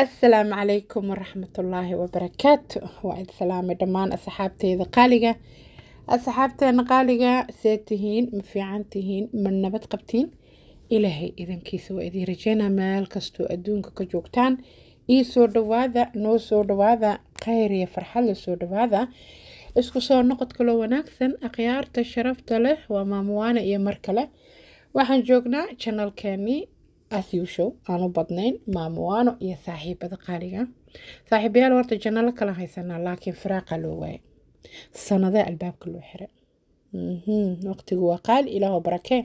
assalaamu calaykum waraxmatullaahi wabarakaatu waa id salaamay dhammaan asxaabteyda qaaliga asxaabteena qaaliga see tihiin ma fiican tihiin ma nabad qabtiin ilaahay idankiisa waa idiin rajeynaa meel kastoo adduunka ka joogtaan ii soo dhawaada noo soo dhawaada khayr iyo farxad la soo dhawaada isku soo noqod kaloo wanaagsan akhyaarta sharafta leh waa maamuwaane iyo mar kale waxaan joognaa janalkeenii athusow aanu badnayn maamuwaano iyo saaxiibada qaaliga saaxiibayaal horta janno la kala haysanaa laakiin firaaqa loo waaye sanadee albaabka loo xiray mhm, waqtigu waa qaali ilaahoo barakee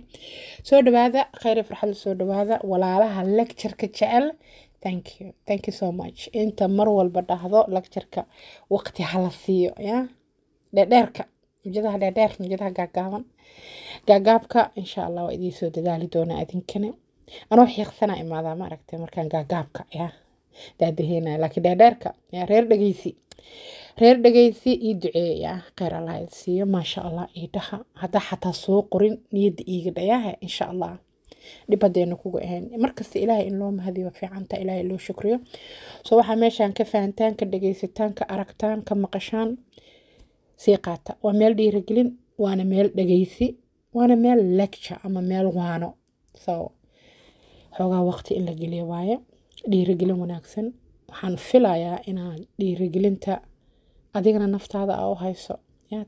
soo dhawaada khayre farxadda soo dhawaada walaalaha lectureka jecel thank you thank you so much inta mar walba dhahdo lectureka waqti hala siiyo ya dheerdheerka nujadaha dheerdheer nujadaha gaagaaban gaagaabka insha allah waa idiin soo dadaali doonaa idinkane anoo xiiqsana imaada ma aragtay markaan gaagaabka yaa daadaheenaya laakiin dhaadheerka yaa reer dhegeysi reer dhegeysi ii duceeye kheyr allah siiyo maasha allah iidhaha haddaa xataa soo qorin niyada iiga dhayaha insha allah dhib haddayna kuga ahayn markasta ilaahay in loo mahadiyo waa fiicanta ilaahay loo shukriyo soo waxaa meeshaan ka fahantaan ka dhegeysataan ka aragtaan ka maqashaan sii qaata waa meel dhiiragelin waana meel dhegeysi waana meel lecture ama meel waano so xoogaa waqti in la geliyo waaye dhiirigelin wanaagsan waxaan filayaa inaa dhiirigelinta adigana naftaada aa u hayso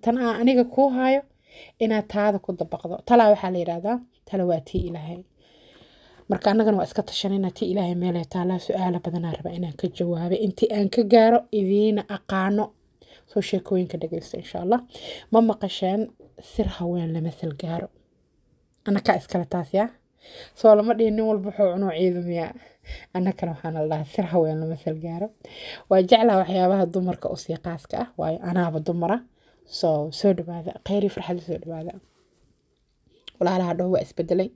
tan aa aniga kuu hayo inaa taada ku dabaqdo talaa waxaa la yidhaahdaa tala waa tii ilaahay marka annagana waa iska tashanayna tii ilaahay meelay taallaa su-aala badanaa raba inaan ka jawaabo intii aan ka gaaro idiina aqaano soo sheekooyinka dhegeysta insha allah ma maqasheen sir haween lama sal gaaro annakaa iskale taas yaa soo lama dhihi nin walba wuxuu cunoo ciidamiyaa annakana waxaa nala dhahaa sir haween lama sal gaaro waa jeclaa waxyaabaha dumarka usii qaaska ah waayo anaaba dumara soo soo dhawaada kheyri farxada soo dhawaada walaalaha dhow waa isbedelay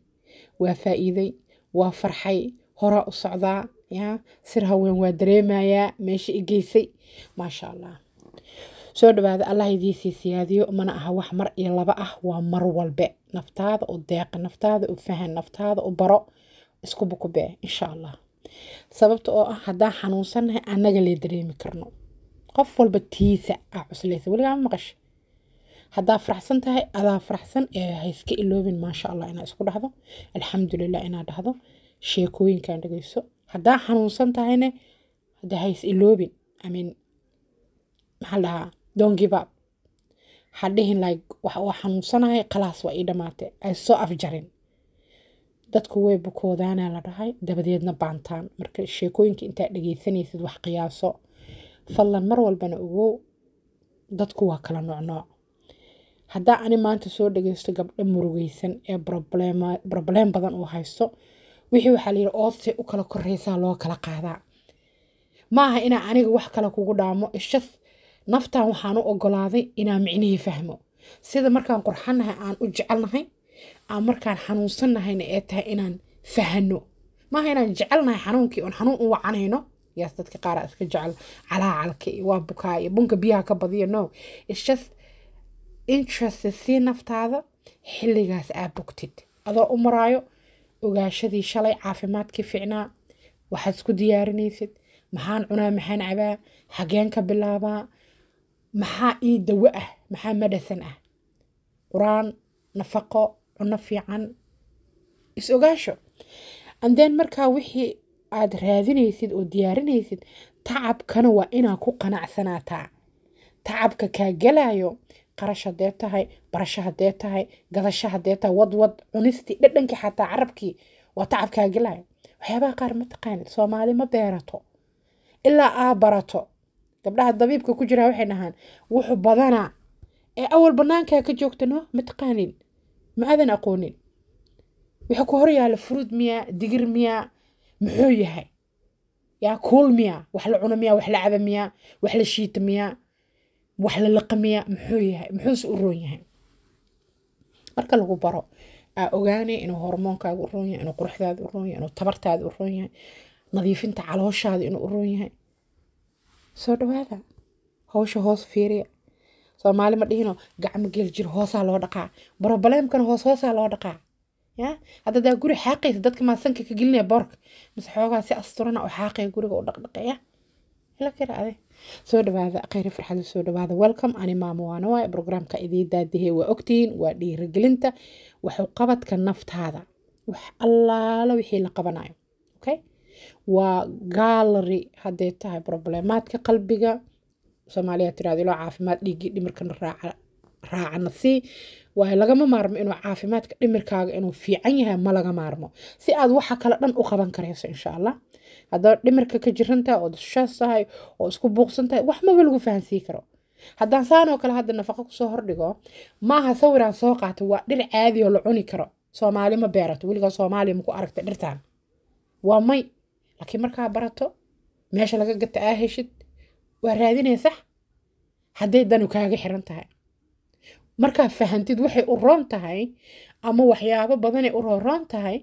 waa faa'iiday waa farxay horaa u socdaa ya sir haween waa dareemayaa meesha i geysay maasha allah soo dhawaada allah idiisii siyaadiyo mana aha wax mar iyo laba ah waa mar walbe naftaada u deeqa naftaada u fahan naftaada u baro iskuba ku bee insha allah sababta oo ah haddaa xanuunsannahay eh, annaga lee dareemi karno qof walba tiisa aa ah cuslaysa weligaa ma haddaa faraxsan tahay adaa faraxsan ee hayska iloobin maasha allah inaa isku dhahdo alxamdulilah inaa dhahdo sheekooyinkaan dhegeyso haddaa xanuunsan tahayna hadda hays iloobin amin maxaa dhahaa don't give up ha dhihin like wax uu khalaas waa ii dhammaatay ay soo afjarin dadku way bukoodaana la dhahay dabadeedna baantaan marka sheekooyinka intaa dhegeysanaysid wax qiyaaso fadlan mar walbana ogow dadku waa kala nocnooc haddaa ani maanta soo dhegeysto gabdho murugeysan ee brobleem badan uu haysto wixii waxaa la yidhi oodsay u kala korreysaa loo kala qaadaa ma aha inaa aniga wax kale kugu dhaamo ishas naftan waxaan u ogolaaday inaan micnihii fahmo sida markaan qurxannahay aan u jecelnahay aan markaan xanuunsannahayna ee tahay inaan fahanno maaha inaan jecelnahay xanuunkii oon xanuun u wacanayno yaas dadka qaar iska jecel calaacalka waa bukaa iyo bunka biyaha ka badiyo no it's just interest sii naftaada xilligaas aa bugtid adoo u maraayo ogaashadii shalay caafimaadkii fiicnaa waxaad isku diyaarinaysid maxaan cunaa maxaan cabaa xageen ka bilaabaa maxaa ii dawo ah maxaa madhasan ah qur-aan nafaqo cuno fiican is-ogaasho andeen markaa wixii aad raadinaysid oo diyaarinaysid tacabkana waa inaa ku qanacsanaataa tacabka kaa gelaayo qarash hadee tahay barasho hadee tahay gadasho hadee tahay wadwad cunistii dhadhankii xataa carabkii waa tacab kaa gelaayo waxyaabaha qaar ma taqaanid soomaali ma beerato ilaa aa barato gabdhaha dabiibka ku jira waxay dhahaan wuxuu badanaa ee awal bannaankaa ka joogtano ma taqaanin ma aadan aqoonin waxa ku hor yaala furuud miyaa digir miyaa muxuu yahay yaa kuul miyaa wax la cuno miyaa wax la caba miyaa wax la shiita miyaa wax la laqa miyaa muxuu yahay muxuuse u roon yahay marka lagu baro aa ogaanay inuu hormoonkaaga u roon yahay inuu quruxdaada u roon yahay inuu tabartaada u roon yahay nadiifinta calooshaada inuu u roon yahay soo dhawaada howsha hoos fiiriya soomaali ma dhihino gacmo geel jir hoosaa loo dhaqaa broblemkana hoos hoosaa loo dhaqaa ya haddadaa guri xaaqaysa dadka maa sanka ka gelinaya boorka mise xoogaa si asturana oo xaaqaya guriga u dhaqdhaqeeya ila kiraade soo dhawaada kheyri farxada soo dhawaada welcome ani maamo waana waaye brograamka idii daadihee waa ogtihiin waa dhiirigelinta waxu qabadka naftaada wax allaalo wixii la qabanayo waa gallery haday tahay problemaadka qalbiga soomaaliya tirahdo iloo caafimaad dhiiggii dhimirkana raacana sii waayo lagama maarmo inuu caafimaadka dhimirkaaga inuu fiican yahay ma laga maarmo si aad waxa kale dhan u qaban karayso insha allah haddaad dhimirka ka jirantahay ood ishaas tahay oo isku buuqsan tahay wax lagu fahansii karo haddaan saanoo kale hadda nafaqa kusoo hordhigo maaha sawiraan soo qaatay waa dhir caadi oo la cuni karo soomaali ma beerato weligaa soomaaliya maku aragta dhirtaan waa may laakiin markaa barato meesha laga gata aa heshid waa raadinaysax hadday danu kaaga xiran tahay markaa fahantid waxay u roon tahay ama waxyaabo badanay u rooroon tahay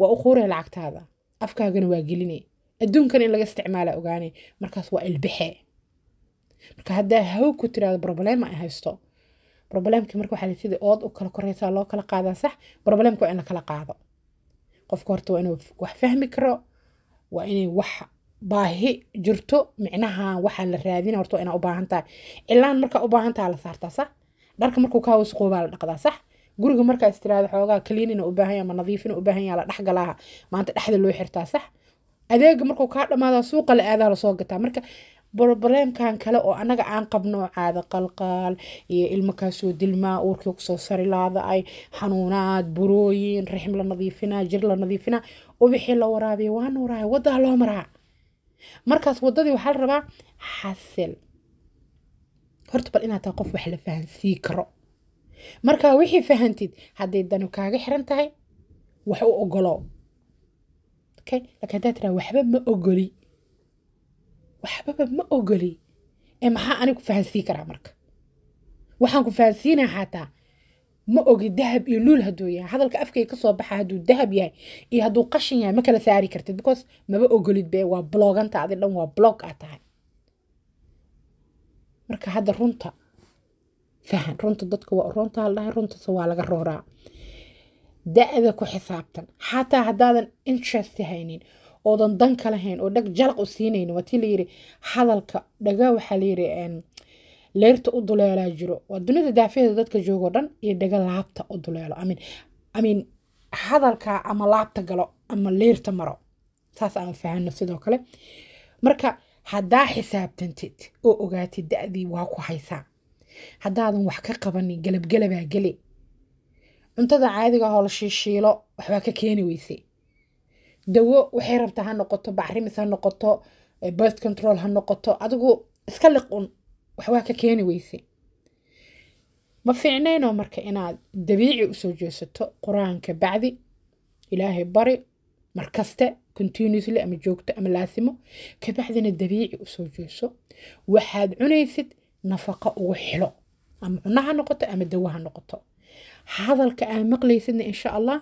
waa u lacagtaada afkaagana waa gelin adduunkan in laga isticmaala ogaane markaas waa ilbaxee marka haddaa haw ku tiraado broblema ay haysto roblemka marka waxaa sida ood u kala koreysaa loo kala qaadaa sax roblemka waa in la kala qaado qofka horta waa inuu wax fahmi karo waa inay wax baahi jirto micnaha waxaa la raadina horto inaa u baahan tahay cilaan markaa u baahan la saartaa sax dharka markuu kaa wasqoobaa la dhaqdaa sax guriga markaa istiraada xoogaa kaliinina u baahan yahay ama nadiifina u baahan yahay la dhexgalaaha maanta dhexda loo xirtaa sax adeega markuu kaa dhamaada suuqa la aadaa lasoo gataa marka broblemkan kale oo anaga aan qabno caado qalqaal iyo kaasoo dilmaa uurkii kusoo sari laada ay xanuunaad burooyin rixm la nadiifina jir la nadiifinaa wixii la waraabiya waana waraabi waddaa loo maraa markaas waddadii waxaa la rabaa xasil horta bal inaad qof wax la fahansii karo markaa wixii fahantid hadday danu kaaga xiran tahay wax u ogolo laakiin haddaa tiraa waxba ma ogoli waxbaba ma ogoli ee maxaa ku fahansiin karaa marka waxaan ku fahansiinaa xataa ma ogi dahab iyo luul hadduu yahay hadalka afkay kasoo baxa hadduu dahab yahay iyo haduu qashin yahay ma kala saari kartid because maba ogolid be waa blogantaadi dhan waa blog aa tahay marka hadda runta fahan runta dadka waa runta haldhahay runtase waa laga rooraa da-da ku xisaabtan xataa haddaadan interest haynin oodan danka lahayn oo dhag jalaq u siinayn waatii layiri hadalka dhaga waxaa layiri leyrta u duleelaa jiro waa dunida daafeeda dadka joogoo dhan iyo dhaga laabta u duleelo amin hadalka ama laabta galo ama leyrta maro saas aan fahano sidoo kale marka haddaa xisaabtantid oo ogaatid da-dii waa ku haysaa haddaadan wax ka qabani galabgalabaa geli cuntada caadiga hoo ah shiishiilo waxbaa ka keeni weysay dawo waxay rabtaa ha noqoto bacrimis ha noqoto eh, birth control ha noqoto adigu iska liqun waxwaa ka keeni weyse ma fiicnayno marka inaad dabiici usoo jeesato qur-aanka bacdi ilaahay bari markaste continuously ama joogto ama laasimo kabacdina dabiici usoo jeeso waxaad cunaysid nafaqa ugu xilo ama cunno ha noqoto ama dawo ha noqoto hadalka aa maqlaysidna insha allah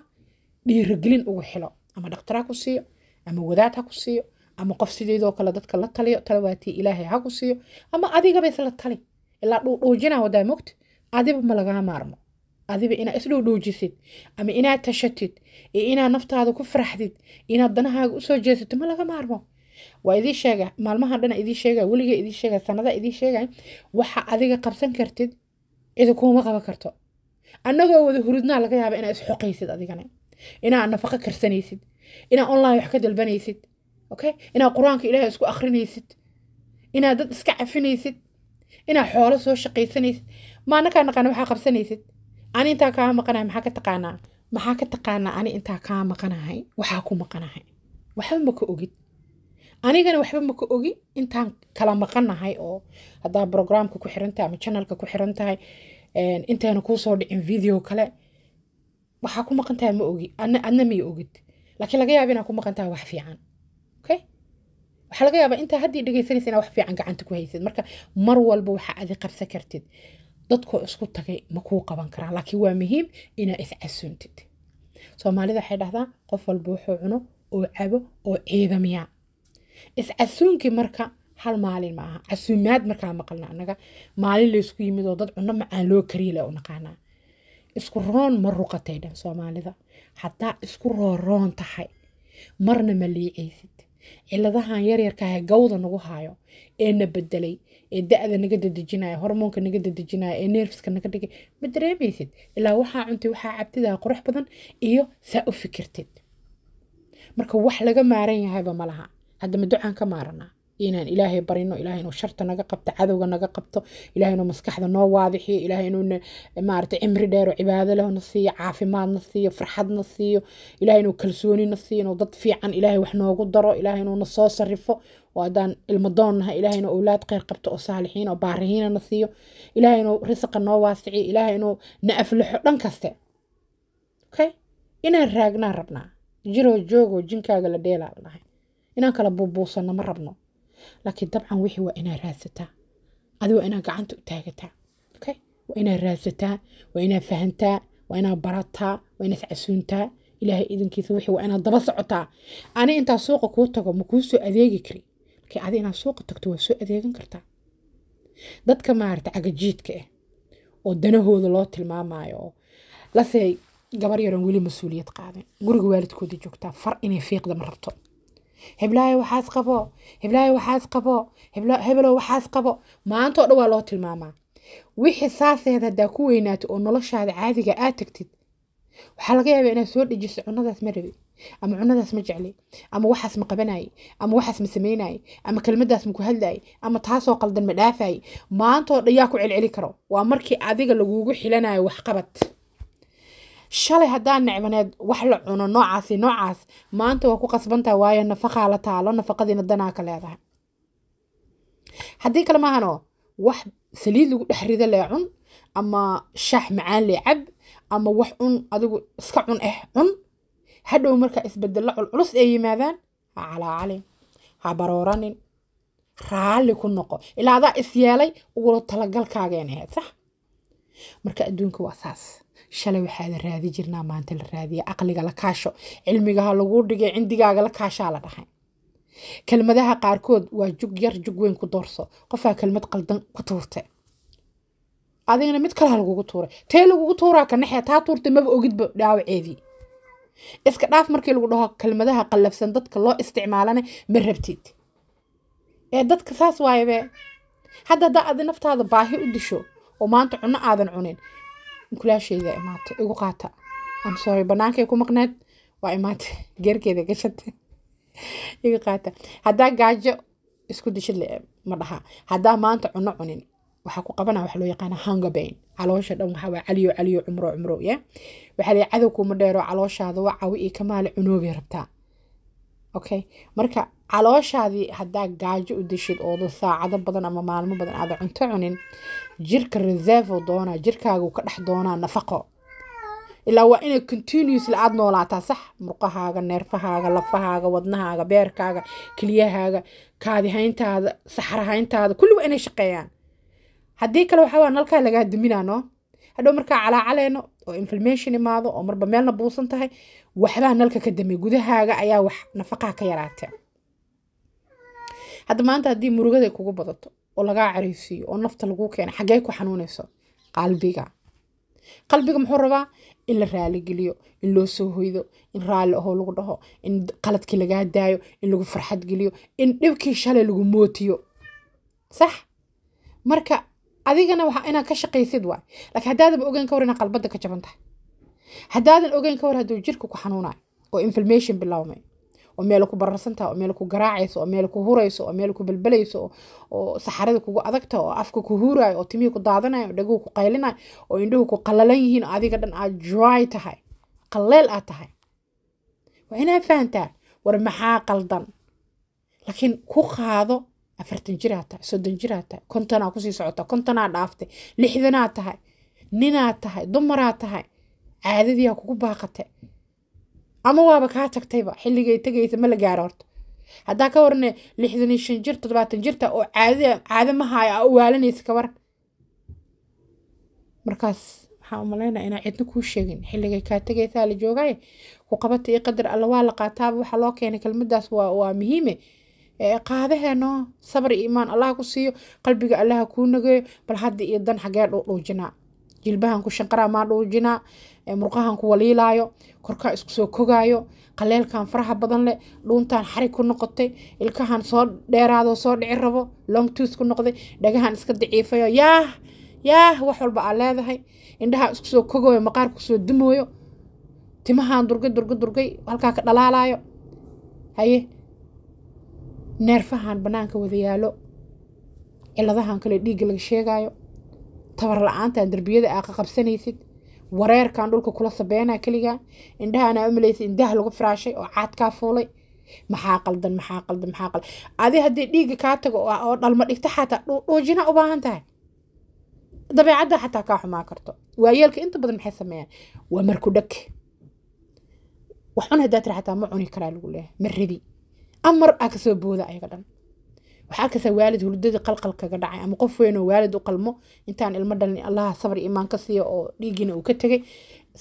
dhiirigelin ugu xilo ama dhaktar ha ku siiyo ama wadaad ha ku siiyo ama qof sideedoo kale dadka la taliyo talawaatii ilaahay ha ku siiyo ama adigaba isla tali ilaa dhuudhuujinaa wadaa mogta adiba ma lagaa maarmo adiba inaa isdhuudhuujisid ama inaad tashatid iyo inaad naftaada ku faraxdid inaad danahaaga usoo jeesatid ma laga maarmo waa idii sheega maalmahan dhana idii sheega weliga idii sheega sanada idii sheegay waxa adiga qabsan kartid cidi kuuma qaban karto annagoo wada hurudnaa laga yaaba inaa isxoqaysid adigana inaad nafaqo karsanaysid inaad online wax ka dalbanaysid okay inaad qur-aanka ilaahay isku akrinaysid inaad dad iska cafinaysid inaad xoolo soo shaqaysanaysid maanakaa naqaana waxaa qabsanaysid ani intaa kaa maqanahay maxaa ka taqaanaa maxaa ka taqaanaa ani intaa kaa maqanahay waxaa ku maqanahay waxba ma ka ogid anigana waxba ma ka ogi intaan kala maqanahay oo haddaa brograamka ku xiran tahay ama janalka ku xiran tahay eh, intaana kuusoo dhicin video kale waxaa ku maqantaha ma ogi adna may ogid laakiin laga yaaba inaa ku maqantaha wax fiican okay waxaa laga yaabaa intaa haddii dhegaysanaysa inaa wax fiican gacanta ku haysad marka mar walba waxaa adi qabsan kartid dadkoo isku tagay ma kuu qaban karaan laakiin waa muhiim inaa iscasuntid soomaalida waxay dhahdaa qof walba wuxuu cuno oo cabo oo ciidamiyaa iscasuunkii marka hal maalin maaha casuumaad markaa maqalna annaga maalin laysku yimid oo dad cuno macaan loo kariya u naqaanaa isku roon ma ruqatay dhan soomaalida haddaa isku rooroon tahay marna ma liicaysid ciladahan yaryarkaahe gawda nagu haayo ee na bedelay ee da-da naga dadejinaya hormoonka naga dadejinaya ee nerfiska naga dhigay ma dareemaysid ilaa waxaa cuntay waxaa cabtidaa qurux badan iyo saa u fikirtid marka wax laga maaran yahayba malaha hadda ma ducaan ka maaranaa inaan ilaahay barino ilahay inuu sharta naga qabto cadowga naga qabto ilahay inuu maskaxda noo waadixiyo ilahay inuu maaragtay cimri dheer oo cibaado lehna siiyo caafimaadna siiyo farxadna siiyo ilahay inuu kalsoonina siiyo inuu dad fiican ilahay wax noogu daro ilahay inuu na soo sarrifo oo haddaan ilmo doonnahay ilahay inuu owlaad kheyr qabto oo saalixiin oo baarihiina na siiyo ilahay inuu risqa noo waasiciyo ilahay inuu na aflaxo dhan kaste okay inaan raagnaa rabnaa jiroo joogoo jinkaaga la dheelaa nahay inaan kala buubuusanno ma rabno laakiin dabcan wixii waa inaad raadsataa adi waa inaad gacanta u taagataa okay waa inaad raadsataa waa inaad fahantaa waa inaad barataa waa inaad casuuntaa ilaahay idinkiisa wixii waa inaad daba socotaa ani intaa suuqa kuu tago ma kuu soo adeegi kari laakiin adi inaad suuqa tagto waa soo adeegan kartaa dadka maarata cagajiidka ah eh, oo danahooda loo tilmaamaayo oo lase gabar yaroon weli mas-uuliyad qaaden guriga waalidkooda joogtaa far inay fiiqda ma rabto heblaayo waxaas qabo heblaayo waxaas qabo hebelow waxaas qabo maanta dhan waa loo tilmaamaa wixii saaseeda haddaa ku weynaato oo noloshaada caadiga aad tagtid waxaa laga yaaba inaad soo dhejiso cunnadaas ma rabi ama cunadaas ma jecli ama waxaas ma qabanaye ama waxaas ma samaynaye ama kelmadaas ma ku hadlaaye ama taasoo qaldan ma dhaafaye maantaoo dhan yaa ku celceli karo waa markii adiga laguugu xilanayo waxqabad shalay hadaa necmaneed wax la cuno noocaas noocaas maanta waa ku qasbantaha waayo nafaqaa la taalo nafaqadiina danaa ka leedahay haddii kale maahano wax saliid lagu dhex rido lee cun ama shaax macaan lee cab ama wax un adigu iska cun ah cun hadhow markaa isbedelo culculus ay yimaadaan ha calaacalin ha barooranin raalli ku noqo ilaa adaa is yeelay ugula talagalkaageen ahayd sax marka adduunka waa saas shalay waxaa raadi jirnaa maanta la raadiya aqliga la kaasho cilmigaha laguu dhigay cindigaaga la kaashaa la dhahay kelmadaha qaarkood waa jug yar jug weyn ku doorso qofaa kelmad qaldan ku tuurta adigana mid kale lagugu tuuray tee lagugu tuuraa ka naxee taa tuurtay maba ogidba dhaawaceedii iska dhaaf markii lagu dhaho kelmadaha qallafsan dadka loo isticmaalana ma rabtid ee dadka saas waayabee hadda haddaa adi naftaada baahi u disho oo maanta cunno aadan cunin kulaasheyda imaata igu qaata amsory banaankay ku maqneed waa imaata geerkeeda gashata igu qaata haddaa gaajo isku dishidle ma dhaha haddaa maanta cuno cunin waxaa ku qabana waxa loo yaqaana hangabayn caloosha dhan waa caliyo caliyo cumro cumro ya waxaa la cadowkuuma dheero calooshaada waa cawi iyo kamaale cunoobay rabtaa okay marka calooshaadii haddaa gaajo u deshid oodan saacado badan ama maalmo badan aada cunto cunin jirka reservo doonaa jirkaagu ka dhex doonaa nafaqo ilaa waa inay continuously aada noolaataa sax murqahaaga neerfahaaga lafahaaga wadnahaaga beerkaaga keliyahaaga kaadihayntaada saxrahayntaada kulli waa inay shaqeeyaan haddii kale waxaa waa nalkaa lagaa duminaa hadhow markaa calaacaleeno oo inflammation imaado oo marba meelna buusan tahay waxbaa nalka ka damay gudahaaga ayaa wax nafaqaa ka yaraatee hadda maanta haddii murugada kugu badato oo lagaa cariisiiyo oo nafta lagu keena xaggee ku xanuunayso qalbiga qalbiga muxuu rabaa in la raaligeliyo in loo soo hoydo in raalli ahoo lagu dhaho in qaladkii lagaa daayo in lagu farxad geliyo in dhibkii shalay lagu mootiyo sax marka adigana waa inaad ka shaqaysid waay laakiin haddaadanba ogeyn ka war inaad qalbadda ka jaban tahay haddaadan ogeyn ka war hadduu jirka ku xanuunayo oo inflamation bilaawmay oo meel ku bararsantaha oo meel ku garaacayso oo meel ku hurayso oo meel ku belbelayso oo saxarada kugu adagta oo afka ku huurayo oo timihii ku daadanayo oo dhaguhu ku qaylinayo oo indhuhu ku qallalan yihiin oo adiga dhan aad dry tahay qaleel aad tahay waa inaad fahantaa war maxaa qaldan laakiin ku qaado afartan jiraad tahay soddon jiraad tahay kontonaa kusii socota kontonaa dhaaftay lixdanaad tahay ninaad tahay dumaraad tahay caadadiiaa kugu baaqatay ama waaba kaa tagtayba xilligay tegaysa ma la gaaro horta haddaa ka warne lixdan iyo shan jir toddobaatan jirta oo caad caado mahaaya a waalanaysa ka waran markaas waxaan u inaa cidna kuu sheegin xilligay kaa tegaysaa la joogaaye ku qabata iyo qadar alla waa la qaataaba waxaa loo keenay kelmadaas waa waa muhiime qaadaheeno sabar iyo imaan allaha ku siiyo qalbiga allaha kuu nageeyo bal hadda iyo dan xagee dhuudhuujinaa jilbahan ku shanqaraamaan dhuujinaa murqahan ku waliilaayo korkaa isku soo kogaayo qaleelkan faraha badan leh dhuuntaan xari ku noqotay ilkahan soo dheeraado soo dhici rabo long tooth ku noqday dhagahan iska daciifayo yaah yaah wax walba aa leedahay indhahaa isku soo kogayo maqaarku soo dumooyo timahaan durgay durgay durgay halkaa ka dhalaalayo haye neerfahan bannaanka wada yaalo ciladahan kale dhiigga laga sheegaayo tabar la-aantan derbiyada aa ka qabsanaysid wareerkan dhulka kula sabeena keliga indhahaanaa umalaysa indaha lagu firaashay oo caad kaa fuulay maxaa qaldan maxaa qaldan maxaa qaldan adi haddii dhiigga kaa tago oo dhalma dhigto xataa dhuujina u baahan tahay dabeecadda xataa kaa xumaa karto waayeelka inta badan maxay sameeyaan waa marku dhag wax cun haddaa tiri xataa ma cuni karaa lagu leeyahay ma ridi amar aa kasoo booda ayaga dhan waxaa kasta waalid hurdada qalqal kaga dhacay ama qof weyn waalid u qalmo intaan ilmo dhalin allaha sabr imaan ka siiya oo dhiigiina uu ka tegay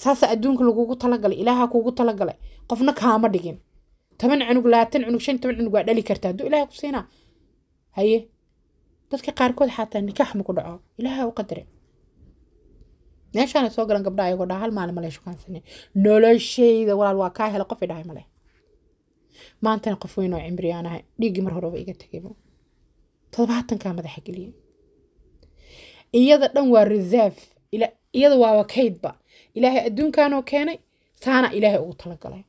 saasa adduunka lagugu talagalay ilaaha kugu talagalay qofna kaama dhigin toban cunug labaatan cunug shan toban cunug waa dhali karta hadduu ilaah ku haye dadka qaarkood xataa nikaax maku dhaco ilaaha u qadare meeshaana soo galan gabdha ayagoo dhaa hal maalin male shukaansanay noloshayda walaal waa kaa hela qof idhahay male maantana qof weyn oo dhiiggii mar horeba iga tegayba todobaatankaa madaxa geliya iyada dhan waa reserve iyada waaba kaydba ilaahay adduunkaanoo keenay saana ilaahay ugu talagalay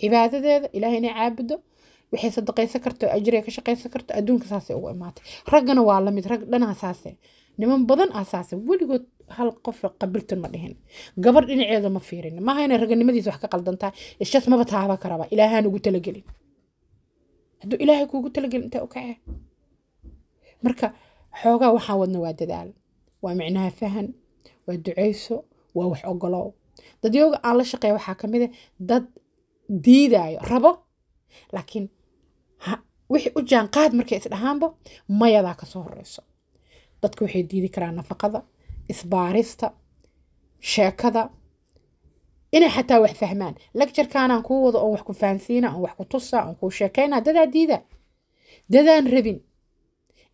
cibaadadeeda ilaahay inay caabuddo waxay sadaqaysan karto ajriga ka shaqaysan karto adduunka saasay ugu imaatay raggana waa lamid rag dhanaa saase niman badan ah saase weligood hal qof qabiltan ma dhihin gabadh dhinaceeda ma fiirin maaha inay raganimadiisa wax ka qaldantaa ishas maba taaba karaba ilaahaan ugu talagelin hadduu ilaahay kuugu talagelin intaa u kacee marka xoogaa waxaan wadna waa dadaal waa micnaha fahan waa ducayso waa wax ogolow dad dadyooga aan la shaqeeya waxaa ka mid a ah dad diidaayo rabo laakiin wixii u jaanqaad markay isdhahaanba mayadaa kasoo horeyso dadka waxay diidi karaan nafaqada isbaarista sheekada inay xataa wax fahmaan lagjarkaanaan kuu wado oon wax ku fahansiina oon wax ku tusa oon kuu sheekayna dadaa diida dadaan rabin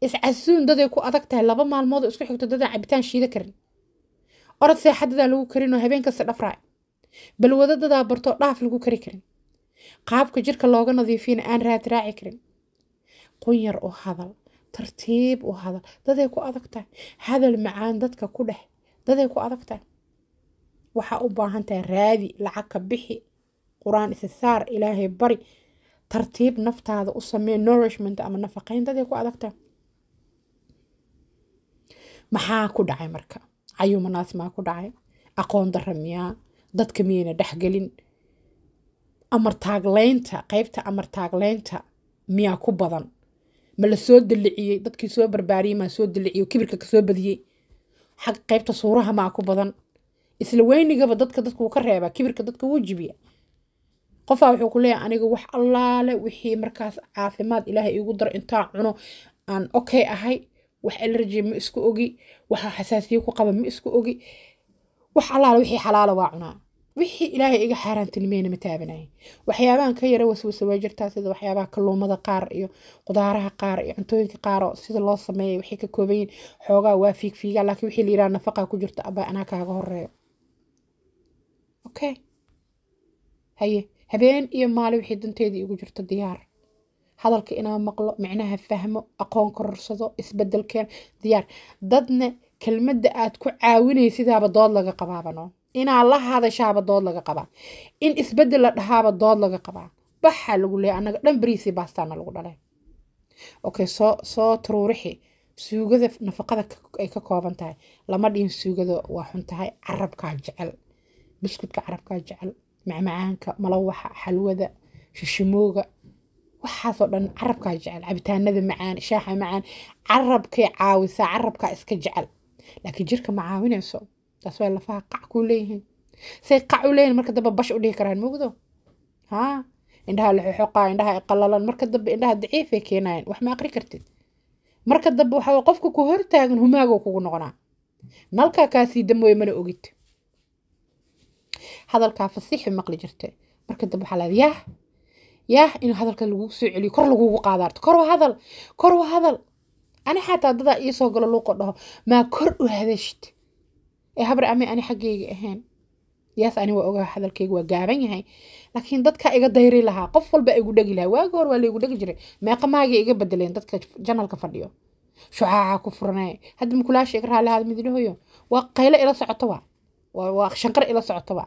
iscasuun daday ku adag tahay laba maalmood oo isku xigto dadaan cabitaan shiida karin orod seexadadaa lagu karinoo habeen kasta dhafraac balwado dadaa bartoo dhaaf lagu kari karin qaabka jirka looga nadiifiyana aan raadraaci karin qunyar u hadal tartiib u hadal daday ku adag tahay hadal macaan dadka ku dheh daday ku adag tahay waxaa u baahan tahay raadi lacag ka bixi qur-aan isisaar ilaahay bari tartiib naftaada u samee nourishment ama nafaqayn daday ku adag tahay maxaa ku dhacay marka cayumanaas maa ku dhacay aqoon dara miyaa dadka miyayna dhexgelin amartaagleynta qeybta amartaagleynta miyaa ku badan ma la soo daliciyey dadkii soo barbaariyey maa soo daliciyo kibirka kasoo badiyey xag qeybta suuraha maa ku badan isla weynigaba dadka dadkuu ka reebaa kibirka dadka wuu jibiya qofaa wuxuu ku leeyahay aniga wax allaale wixii markaas caafimaad ilaahay iigu daro intaa cuno aan okay ahay wax alergia ma isku ogi waxa xasaasiye ku qaba ma isku ogi wax allaala wixii xalaala waa cunaa wixii ilaahay iga xaaraantinimeena ma taabanayn waxyaabahan ka yara waswasa waa jirtaa sida waxyaabaha kaluumada qaar iyo qudaaraha qaar iyo cuntooyinka qaaro sida loo sameeya waxay ka kooban xoogaa waa fiigfiiga laakiin wixii la nafaqa ku jirta aba anaa kaaga horeeyo okay haye habeen iyo maali wixii danteedii igu jirto diyaar hadalka inaa maqlo micnaha fahmo aqoon kororsado isbedelkeen diyaar dadna kelmada aad ku caawinaysidaaba dood laga qabaabano inaad la hadashaaba dood laga qabaa in isbedel la dhahaaba dood laga qabaa baxaa lagu leeya annaga dhan beriisii baastaana lagu dhalay okay soo soo taruurixi suugada nafaqada ay ka kooban tahay lama dhihin suugada waa xun tahay carabkaa jecel buskudka carabkaa jecel macmacaanka malawaxa xalwada shishimooga waxaasoo dhan carabkaa jecel cabitaanada macaan shaaxa macaan carabkay caawisaa carabkaa iska jecel laakiin jirka ma caawinayso taas waa lafaha qac kuu leeyihiin say qac u leeyihin marka dambe bash u dhihi karaan mugdo haa indhaha laxoxoqaa indhaha qalalan marka dambe indhaha daciifay keenayaan wax ma aqri kartid marka dambe waxa qofka ku hortaagan humaago kugu noqonaa nalkaa kaasii damooye mana ogid hadalkaa fasiixi maqli jirte marka dambe waxaa laad yaa in hadalka lagu soo celiyo kor lagugu qaada arto kor hadal kor hadal ani xataa dadaa iisoo galo luuqo dhaho maa kor u hadashid ee eh, habar ama ani xaggeyga ahayn yaas ani waa ogaa hadalkeyga waa gaaban yahay laakiin dadka iga dayri lahaa qof walba igu dhegi lahaa waagi hore waa laygu dhegi jiray meeqa maagay iga bedeleen dadka janalka fadhiyo shucaaca ku furanee hadda makulaasha iga raalihaada mididhahoyo waa qaylo ila socotoba waa shanqar ila socotoba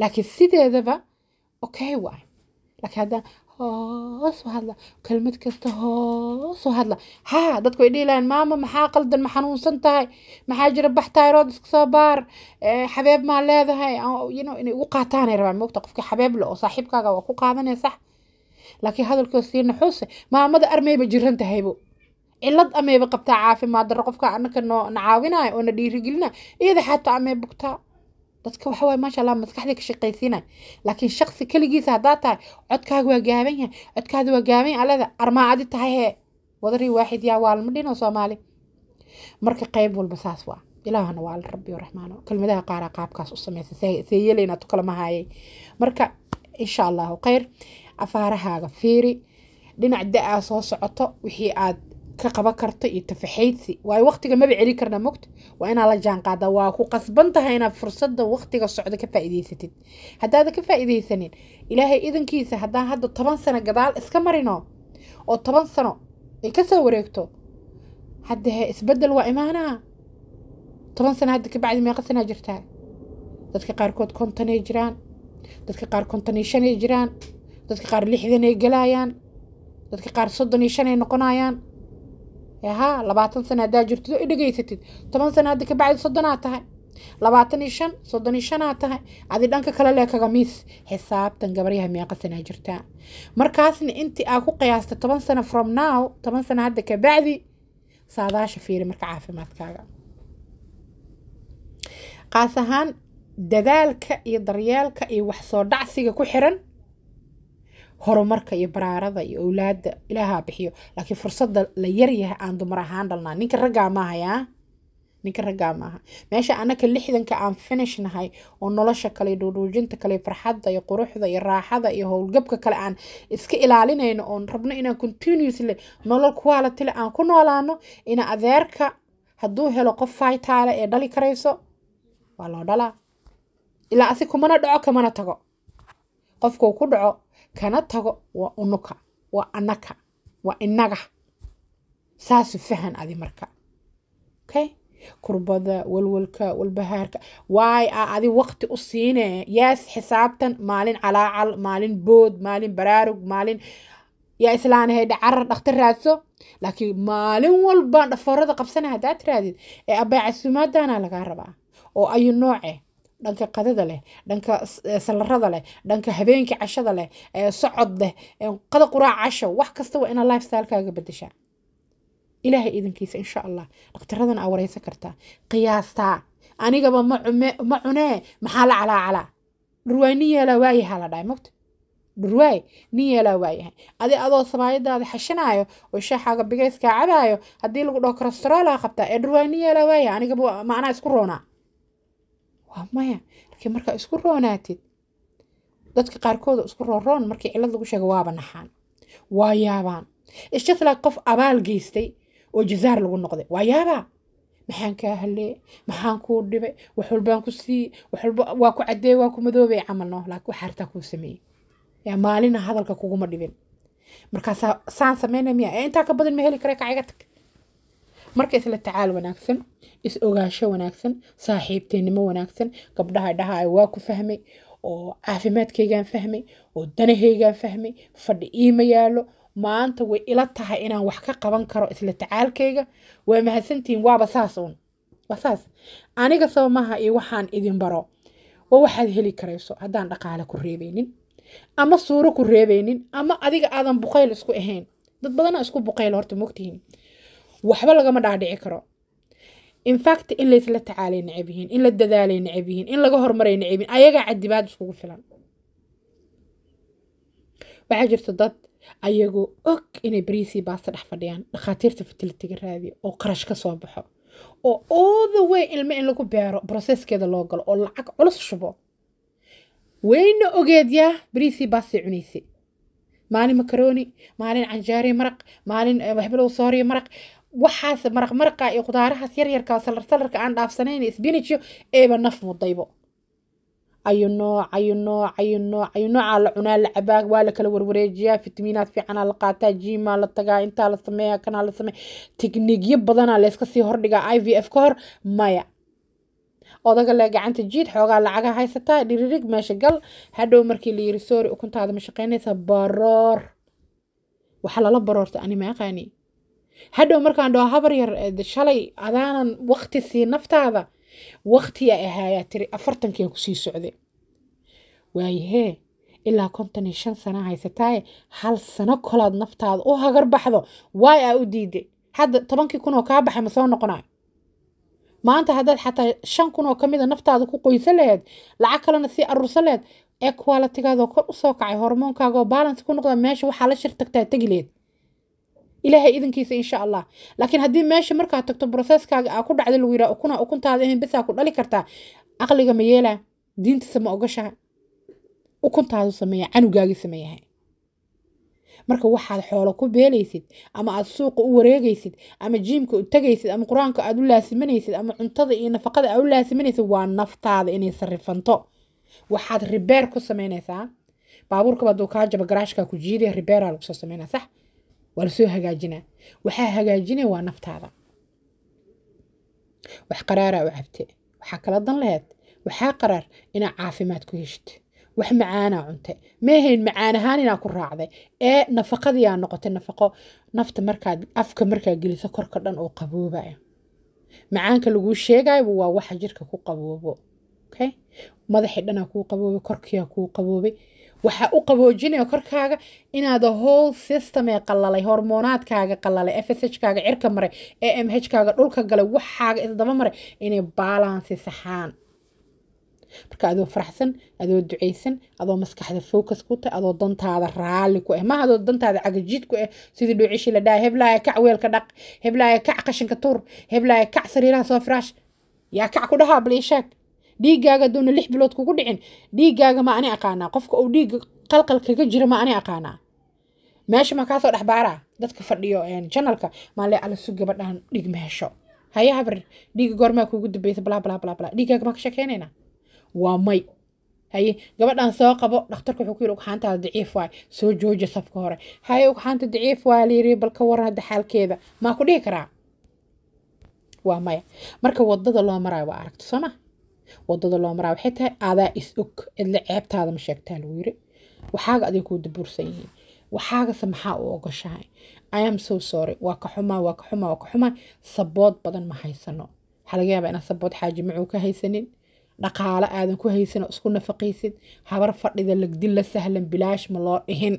laakiin sideedaba okay waay laakiin haddaan hoos u hadla kelmad kasta hoos u hadla haa dadku way dhihi maama maxaa qaldan maxanuunsan tahay maxaa jira baxtayrood tayrood soo baar eh, xabeeb maa leedahay yno inay ugu qaataanay rabaan moogta qofka xabeeb oo saaxiibkaaga waa ku qaadanaya sax laakiin hadalkoo sii naxuuse maamada armeyba jiran tahaybo cilad ameyba qabtaa caafimaad darro qofka anaka na caawinaya oo na dhiirigelina iyada xataa amey bugtaa dadka waxaway maasha allah maskaxdii ka shaqaysiina laakiin shaqsi keligiisa haddaa tahay codkaaga waa gaaban yahay codkaada waa gaaban yahay alada armaa adi tahay hee wadarii waaxid yaa waa lama dhino soomaali marka qayb walba saas waa ilaahana waa rabbi raxmaano kelmadaha qaara qaabkaas u samaysa see yeelayna tukala mahaayay marka insha allahu khayr afaarahaaga fiiri dhinac da-aa soo socoto wixii aad ka qaban karto iyo tafaxaydsi waayo waqtiga maba celin karna mogta waa inaa la jaan waa ku qasban tahay inaad fursada waqtiga socda ka faa'iidaysatid haddaada ka faa'iidaysanin ilaahay idankiisa haddaan hadda toban sano gadaal iska marino oo toban sano ay kasoo wareegto haddee isbedel waa imaanaa toban sano hadda kabacdi meeqa sanaa jirtaa dadka qaarkood kontanay jiraan dadka qaar kontonay shanay jiraan dadka qaar lixdanay galaayaan dadka qaar soddon iyo shanay noqonayaan ها labaatan sana دا جرتدو إدقاي ستد toban سنة دي كبعد صدنات tahay labaatan iyo shan soddon iyo shan tahay adi dhanka kale kalele kaga miis xisaabtan gabaryaha meeqa sanaa jirtaa markaasna intii aa ku qiyaasta toban sano from now toban sana hadda kabacdi saadaasha fiiri marka caafimaadkaaga qaas ahaan dadaalka iyo daryeelka iyo wax soo dhacsiga ku xiran horumarka iyo baraarada iyo owlaada ilaahaa bixiyo laakiin fursada la yaryahay aan dumar ahaan dhalnaa ninka raggaa maahayaa ninka raggaa maaha meesha anaka lixdanka aan finishnahay oo nolosha kale dhuudhuujinta kale farxadda iyo quruxda iyo raaxada iyo howlgabka kale aan iska ilaalinayno oon rabno inaan continuously nolol kuwaala aan ku noolaano ina adeerka hadduu helo qof faytaale ee dhali karayso waa loo dhalaa ilaa asi kumana dhaco kamana tago qofkuu ku dhaco kana tago waa unuka waa anaka waa inaga saasu fahan adi marka okay kurbada walwalka walbahaarka waay a adi waqti u siine yaas xisaabtan maalin calaacal maalin bood maalin baraarug maalin yaa islaanahay carar dhakhtar raadso laakiin maalin walbaan dhafoorada qabsana haddaad raadid ee abay lagaa rabaa oo ayu nooce eh dhanka qadada leh dhanka e, salarada leh dhanka habeenkii cashada leh e, socod leh e, qada quraac casho wax kasta waa inaa lifestylekaaga bedeshaa ilaahay idinkiisa insha allah dhakhtaradan aa wareysan kartaa qiyaastaa anigaba ma cunee maxaa la calaacalaa dhurwaay nin yeelaa waayahaa la dhahay mogta dhurwaay nin yeelaa waayahay adi adoo samaayadaada xashanaayo oo sheexaaga bigayskaa cabaayo haddii lagu dhaho kolestaroolaa qabtaa ee dhurwaay nin yeelaa waayaha anigaba ma isku roonaa waa maya laakiin markaa isku roonaatid dadka qaarkooda isku rooroon markii cilad lagu sheega waaba naxaan waa yaabaan isjatlaag qof abaal geystay oo jazaar lagu noqday waa yaabaa maxaan kaa halee maxaan kuu dhibay wax walbaan ku siiyey wax waa ku caddeey waa ku madoobay camal noo laakiin waxa hartaa kuu sameeyey yaa maalina hadalka kuguma dhibin markaasaa saan sameynaya miya ee intaa ka badan ma heli kare kaciga tag marka isla tacaal wanaagsan is ogaasho wanaagsan saaxiibtinimo wanaagsan gabdhaha dhaha waa ku fahmay oo caafimaadkaygaan fahmay oo danahaygaan fahmay fadhi iima yaalo maanta way ila tahay inaan wax ka qaban karo isla tacaalkayga waa mahadsantihiin waaba saas uun waa saas aniga sabamaha iyo waxaan idin baro waa waxaad heli karayso haddaan dhaqaale ku reebaynin ama suuro ku reebaynin ama adiga aadan buqayl isku ahayn dad badana isku buqayl horta mogtihiin waxba lagama dhaadhici karo infact in laysla tacaalay necab in la dadaalay necab yihiin in laga hormaray necab ayagaa cadibaad iskugu filan waxaa jirta dad ayagoo og inay bariisii baasta dhex fadhiyaan dhakhaatiirta fatilitiga raadiyo oo qarash ka soo baxo oo oothe way ilmo in lagu beero broseskeeda loo galo oo lacag culus shubo wayna ogeed yaa bariisii baastay cunaysay maalin makaroni maalin canjaari maraq maalin eh, waxba lagu maraq waxaas maraq maraqa iyo khudaarahaas yaryarka salar salarka aan dhaafsanayn isbinijyo eeba naf mudaybo ayu nooc ayu nooc ayu nooc ayu noocaa la cunaa la cabaa waa la kala warwareejiyaa fitamiinaad fiicanaa la qaataa jimaa la tagaa intaa la sameeyaa kanaa la sameeya tikniikyo badanaa layska sii hordhigaa i v f ka hor maya odaga le gacanta jiid xoogaa lacaga haysataa dhiririg meesha gal hadhow markii la yiri soori ukuntaada ma shaqaynaysa baroor waxaa lala baroorta ani ma hadhow markaan dhaho habar yar shalay adaanan wakti sii naftaada waktiyaa ahaayaa tiri afartankiian kusii socde waayahee ilaa konton iyo shan sana haysataaye hal sano kolaad naftaada u hagar baxdo waay aa u diiday hadda tobankii kunoo kaa baxay masoo soo noqonaa maanta haddaad xataa shan kunoo ka naftaada ku qoysa laheed lacag kalena sii aruursa laheed ee kuwaalatigaadoo kor usoo kacay hormoonkaagaoo baalans ku noqda meesha waxaa la shir tagtaa tegi laheed ilaahay idankiisa insha allah laakiin haddii meesha markaa tagto broseskaaga aa ku dhacda lagu yiraa ukuna ukuntaada ahayn besaa ku dhali kartaa caqliga ma yeelaa diintiisa ma ogashaha ukuntaadu sameeya canugaagii sameeyaha marka waxaad xoolo ku beelaysid ama aad suuqa u wareegaysid ama jiimka u tegaysid ama qur-aanka aad u laasimanaysid ama cuntada iyo nafaqada aad u laasimanaysid waa naftaada inay sarifanto waxaad ribeer ku samaynaysaa baabuurka baad kaa jaba garaashkaa ku jiidaya ribeeraa lagu soo samaynaa sax waa lasoo hagaajinaa waxaa hagaajina waa naftaada wax qaraaraa u cabte waxaa kala dan laheed waxaa qaraar inaa caafimaad ku heshto wax macaanaa cuntay maahayn macaan ahaan inaa ku raacday ee nafaqadiiaa noqotay nafaqo nafta markaad afka markaa geliso korka dhan oo qaboobayo macaanka laguu sheegaybu waa waxa jirka ku qaboobo madaxii dhanaa kuu qabooba korkiiaa kuu qaboobay waxaa u qaboojinaya korkaaga inaad whole system ee qalalay hormoonaadkaaga qalalay f s hkaaga cirka mare a m h kaaga dhulka galay waxaaga isdaba maray inay baalansi saxaan marka adoo faraxsan adoo ducaysan adoo maskaxda focus ku tahay adoo dantaada raalli ku ah eh, maaha adoo dantaada cagajid ku ah sidii dhuucishii la dhahay heblaaya kac weelka dhaq heblaaya kac qashinka tuur heblaaya kac sariiraha soo firaash yaa kac ku dhahaa bliisheeg dhiigaaga doona lix bilood kugu dhicin dhiigaaga ma ani aqaanaa qofka uu dhiiga qalqal kaga jira ma ani aqaanaa meesha ma kaasoo dhexbaaraa dadka fadhiyo janalka maale alasu gabadhaan dhig meesho haya dhiiga goormaa kuugu dambaysa balaa balaa balaa balaa dhiigaaga maa ka sheekeynayna waa may haye gabadhaan soo qabo dhakhtarka wuxuu ku yidhi ugxaantaada daciif waay soo jooja safka hore haye ugxaanta daciif waa layiri bal ka waran hadda xaalkeeda maa ku dhihi karaa waa maya marka wadada loo maraayo waa aragta soo ma wadada loo maraa waxay tahay adaa is og cidle ceebtaadama ma sheegtaa lagu yiri waxaaga adiga kuu dabuursan yihiin waxaagase maxaa u ogoshahay i am so sorry waa ka xumaa waa ka xumaa waa ka xumaa sabood badan ma haysano waxaa laga yaabaa inaa sabood xaaji macuu ka haysanin dhaqaale aadan ku haysan oo isku nafaqaysid habar fadhida lagdin la sahlan bilaash ma loo dhihin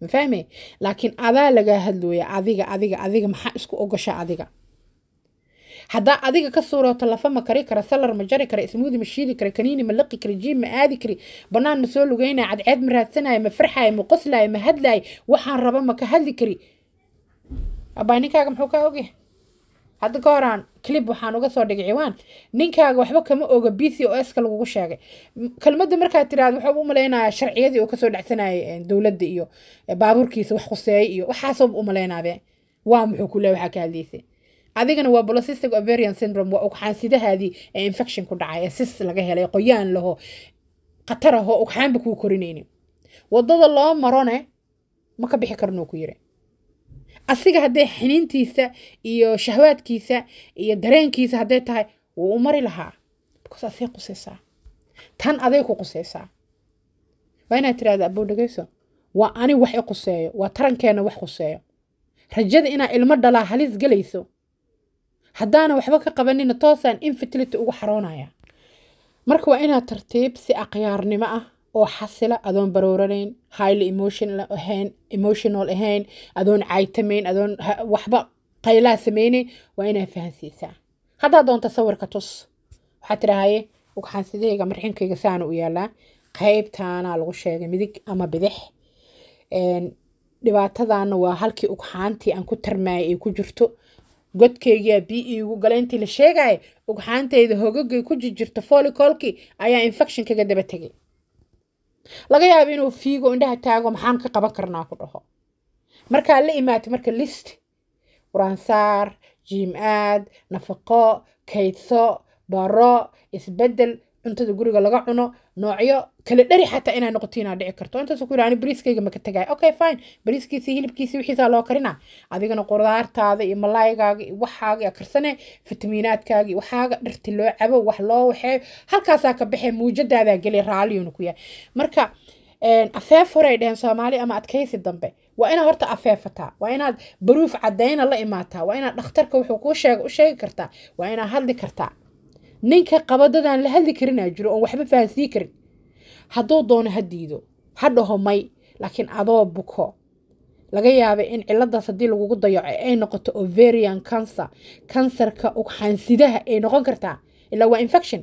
ma fahme laakiin adaa lagaa hadlooya adiga adiga adiga maxaa isku ogosha adiga hadaa adiga ka suurooto lafa ma kari kara salar ma jari kara ismuudi ma shiidi kara kaniini ma laqi kara jiib ma aadi kari banaan ma soo lugeynaya cadceed ma raadsanayo ma farxayo ma qoslayo ma hadlayo waxaan raba ma ka hadli kari abaa ninkaaga muxuu kaa ogyahay hadda ka horaan clib waxaan uga soo dhigay ciwaan ninkaaga waxba kama oga b c o s ka lagugu sheegay kelmadda markaad tiraahdo waxaa u malaynayaa sharciyadii oo kasoo dhacsanayay dowladda iyo baabuurkiisa wax khuseeye iyo waxaasoo u malaynaabee waa muxuu ku leeya waxaa ka hadlaysay adigana waa bolocystic overian syndrome waa ugxaansidahaadii ee infection ku dhacay ee sis laga helay qoyaan laho khatar ahoo ugxaanba kuu korinayni wadada loo marone ma ka bixi karnoo ku yiri asiga hadday xiniintiisa iyo shahwaadkiisa iyo dareenkiisa hadday tahay wuu u mari lahaa because aday qusaysaa tan aday ku qusaysaa waa inaad tirahda abow dhagayso waa ani wax i quseeyo waa tarankeena wax quseeyo rajada inaa ilmo dhalaa halis gelayso haddaana waxba ka qabanina toosaan infertility ugu xaroonaya marka waa inaad tartiib si akhyaarnimo ah oo xasila adoon barooranayn highly emotional ahayn emotional ahayn adoon caytamayn adoon waxba qaylaa samaynayn waa inaa fahansiisaa haddaa doonta sawirka tus waxaa tidhaahaye ugxansidayga marxinkayga saana u yaalaa qaybtaana lagu sheegay midig ama bidix dhibaatadaana waa halkii ugxaantii aan ku tarmaayay ay ku jirto godkaygia bii igu gala intii la sheegaya ugxaantayda hogogay ku jirjirta folicolkii ayaa infection kaga daba tegay laga yaaba inuu fiigo indhaha taago maxaan ka qaban karnaa ku dhaho markaa la imaata marka list quraansaar jiim-aad nafaqo kaydso baro isbedel cuntada guriga laga cuno noocyo kala dhari xataa inaa noqoto inaa dhici karto intaas ku yidhi ani bariiskayga maka tagay okay fine bariiskiisii hilibkiisii wixiisaa loo karina adigana qudaartaada iyo malaygaaga iyo waxaaga karsane fitamiinaadkaaga waxaaga dhirti loo cabo wax loo waxeeyo halkaasaa ka baxee muujadaadaa geliya raalliyuna ku yahay marka afeef hore ay dheheen soomaali ama adkaysi dambe waa inaad horta afeefataa waa inaad baruuf cadayna la imaataa waa inaad dhakhtarka wuxuu kuu sheega u sheegi kartaa waa inaad hadli kartaa ninka qabadadan la hadli karin aa jiro oon waxba fahansii karin hadduu doono ha diido ha dhaho may laakiin adoo buko laga yaaba in ciladaas haddii lagugu dayaco ay noqoto overian cancer kansarka xansidaha ay noqon kartaa ilaa waa infection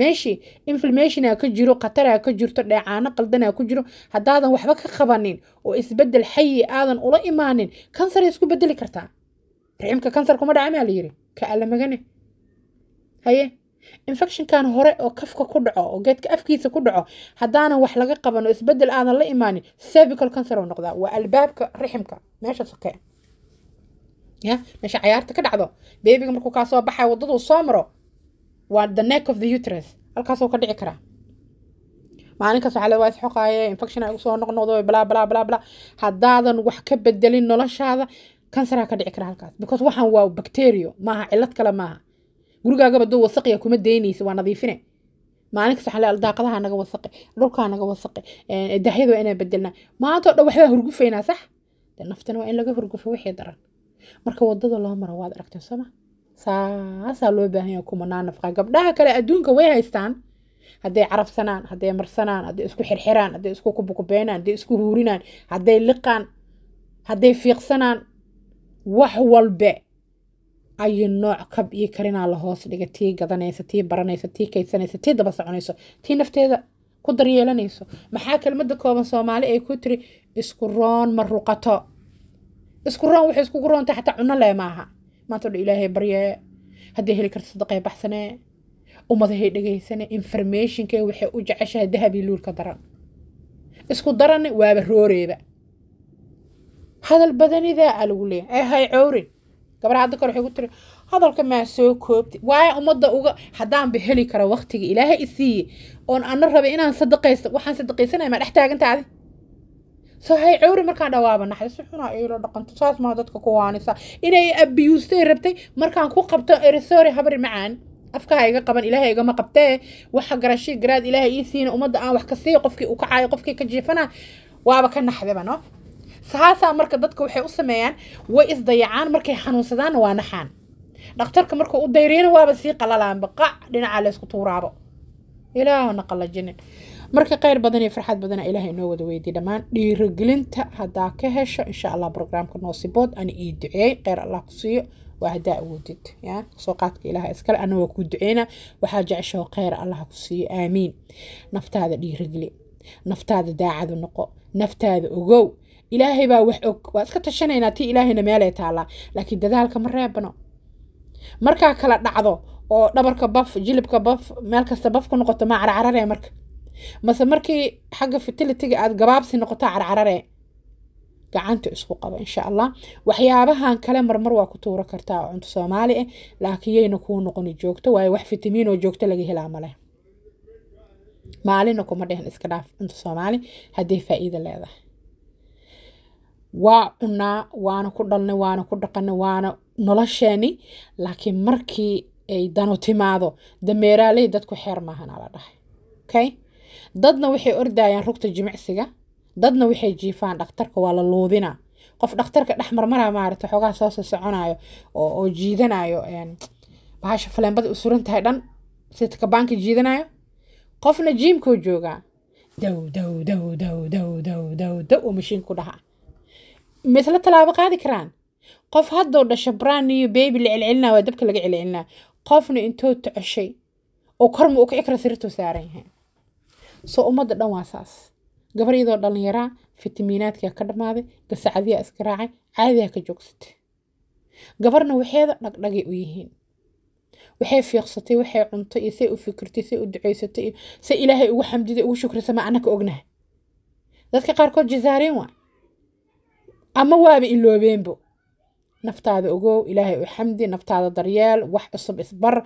meeshii inflammationaa ka jiro khataraa ka jirto dheecaano qaldanaa ku jiro haddaadan waxba ka qabanin oo isbedel xayi aadan ula imaanin kansar isku bedeli kartaa riximka kansar kuma dhaca la yiri ka alla haye infectionkan hore oo kafka ku dhaco oo geedka afkiisa ku dhaco haddaanan wax laga qaban oo isbedel aadan la imaanin cervical cancer uu noqdaa waa albaabka riximka meesha soke ya meesha cayaarta ka dhacdo beebiga markuu kaa soo baxay waddaduu soo maro waa the neck of the uterus halkaasuu ka dhici karaa maalinkaas waxaa leedahay xoqaaye infection ay usoo noqnoqdo balaa balaa balaa balaa haddaadan wax ka bedelin noloshaada kansaraa ka dhici kara halkaas because waxaan waa bacterio maaha cillad kale maaha gurigaagaba doo wasaqya ah kuma daynaysa waa nadiifine maalin kasta xalal daaqadaha naga wasaqe dhulkaa naga wasaqe daahyada waa inaan bedelnaa maantoo dhan waxbaa hurgufaynaa sax de naftana waa in laga hurgufo wixii daran marka wadada loo mara waad aragteen sooma saasaa loo baahanya kumanaa nafqa gabdhaha kale adduunka way haystaan hadday carabsanaan hadday marsanaan hadday isku xirxiraan hadday isku kubukubeenaan hadday isku huurinaan hadday liqaan hadday fiiqsanaan wax walbe ayu nooc kab iyo karinaa la hoos dhiga tii gadanaysa tii baranaysa tii kaysanaysa tii daba soconayso tii nafteeda ku daryeelanayso maxaa kelmada kooban soomaali ay ku tiri isku roon ma ruqato isku roon waxay iskugu roonta xataa cuno lee maaha maanta o dhan ilaahay barye hadday heli karto sadaqay baxsane ummadahay dhegaysane informationkay waxay u jeceshahay dahabii luulka daran isku daranne waaba rooreeba hadal badanidaa aa lagu leeyahay ee hay cowrin gabadha hadda kor waxay ku tiri hadalka maa soo koobti waayo ummadda uga haddaanba heli kara waqtiga ilaahay isiiye oon ana rabay inaan sadaqaysto waxaan sadaqaysanaya maa dhex taagantaadi soo hay cawri markaan dhawaaba naxay si xunaa aylo dhaqanto saas maa dadka ku waanisa inay abiyuustay rabtay markaan ku qabto eresoore habri macaan afkaha iga qaban ilaahay igama qabtee waxa garashii garaad ilaahay ii siina ummadda aan wax ka siiya qofkii u kacayo qofkii ka jiifana waaba ka naxdaba no saasaa marka dadka waxay u sameeyaan way isdayacaan markay xanuunsadaanna waa naxaan dhakhtarka markuu u dayriyana waaba sii qalalaanba qac dhinaca laysku tuuraabo ilaahna qalajinin marka kheyr badan iyo farxad badana ilaah inoo wada weydiy dhammaan dhiirogelinta haddaa ka hesho insha allah brograamka noosibood ani ii duceey kheyr allah ku siiyo waa haddaa awoodid ya soo qaadka ilaah iskale ana waa kuu duceyna waxaa jeceshaho kheyr allah ku siiyo aamiin naftaada dhiirogeli naftaada daacadu noqo naftaada ogow ilaahay baa wax og waa iska tashanaynaa tii ilaahayna meelay taallaa laakiin dadaalka ma reebano markaa kala dhacdo oo dhabarka baf jilibka baf meel kasta baf ku noqoto maa carcararee marka mase markii xagga fitilitiga aad gabaabsi noqoto carcararee gacanta isku qaba insha allah waxyaabahan kale marmar waa ku tuuro kartaa cunto soomaali ah laakiin yayna kuu noqoni joogto waayo wax fitamiinoo joogto laga helaa maleh maalina kuma dhehen iska dhaaf cunto soomaali hadday faa'iido leedahay waa cunaa waana ku dhalnay waana ku dhaqanay waana nolosheeni laakiin markii ay danu timaado dameeraaley dadku xeer maahanaa la dhahay okay dadna waxay ordayaan rugta jimicsiga dadna waxay jiifaan dhakhtarka waa la luudinaa qof dhakhtarka dhexmarmara maarata xoogaa soo soo oo jiidanayo bahasha faleenbada u suran tahay dhan sida kabaanka jiidanayo qofna jiimkoo joogaa dow dow dow dow dow dow dow dow oo mashiin ku dhahaa misle talaabo qaadi karaan qof haddoo dhasha brand iyo beybi la celcelinaa waa dabka laga celcelinaa qofna intuu tocoshay oo korma u kici karo sirrituu saaran yahay soo ummadda dhan waa saas gabar iyadoo dhallinyaraa fitamiinaadkaa ka dhammaaday gasacadiyaa iska raacay caadiyaa ka joogsatay gabarna waxeeda dhagdhagay u yihiin waxay fiiqsatay waxay cuntay iyo say u fikirtay say u ducaysatay iyo say ilaahay ugu xamdiday ugu shukrisama annaka ognaha dadka qaarkood jazaariin waa ama waaba iloobeenbo naftaada ogow ilaahay u xamdi naftaada daryeel wax cusub isbar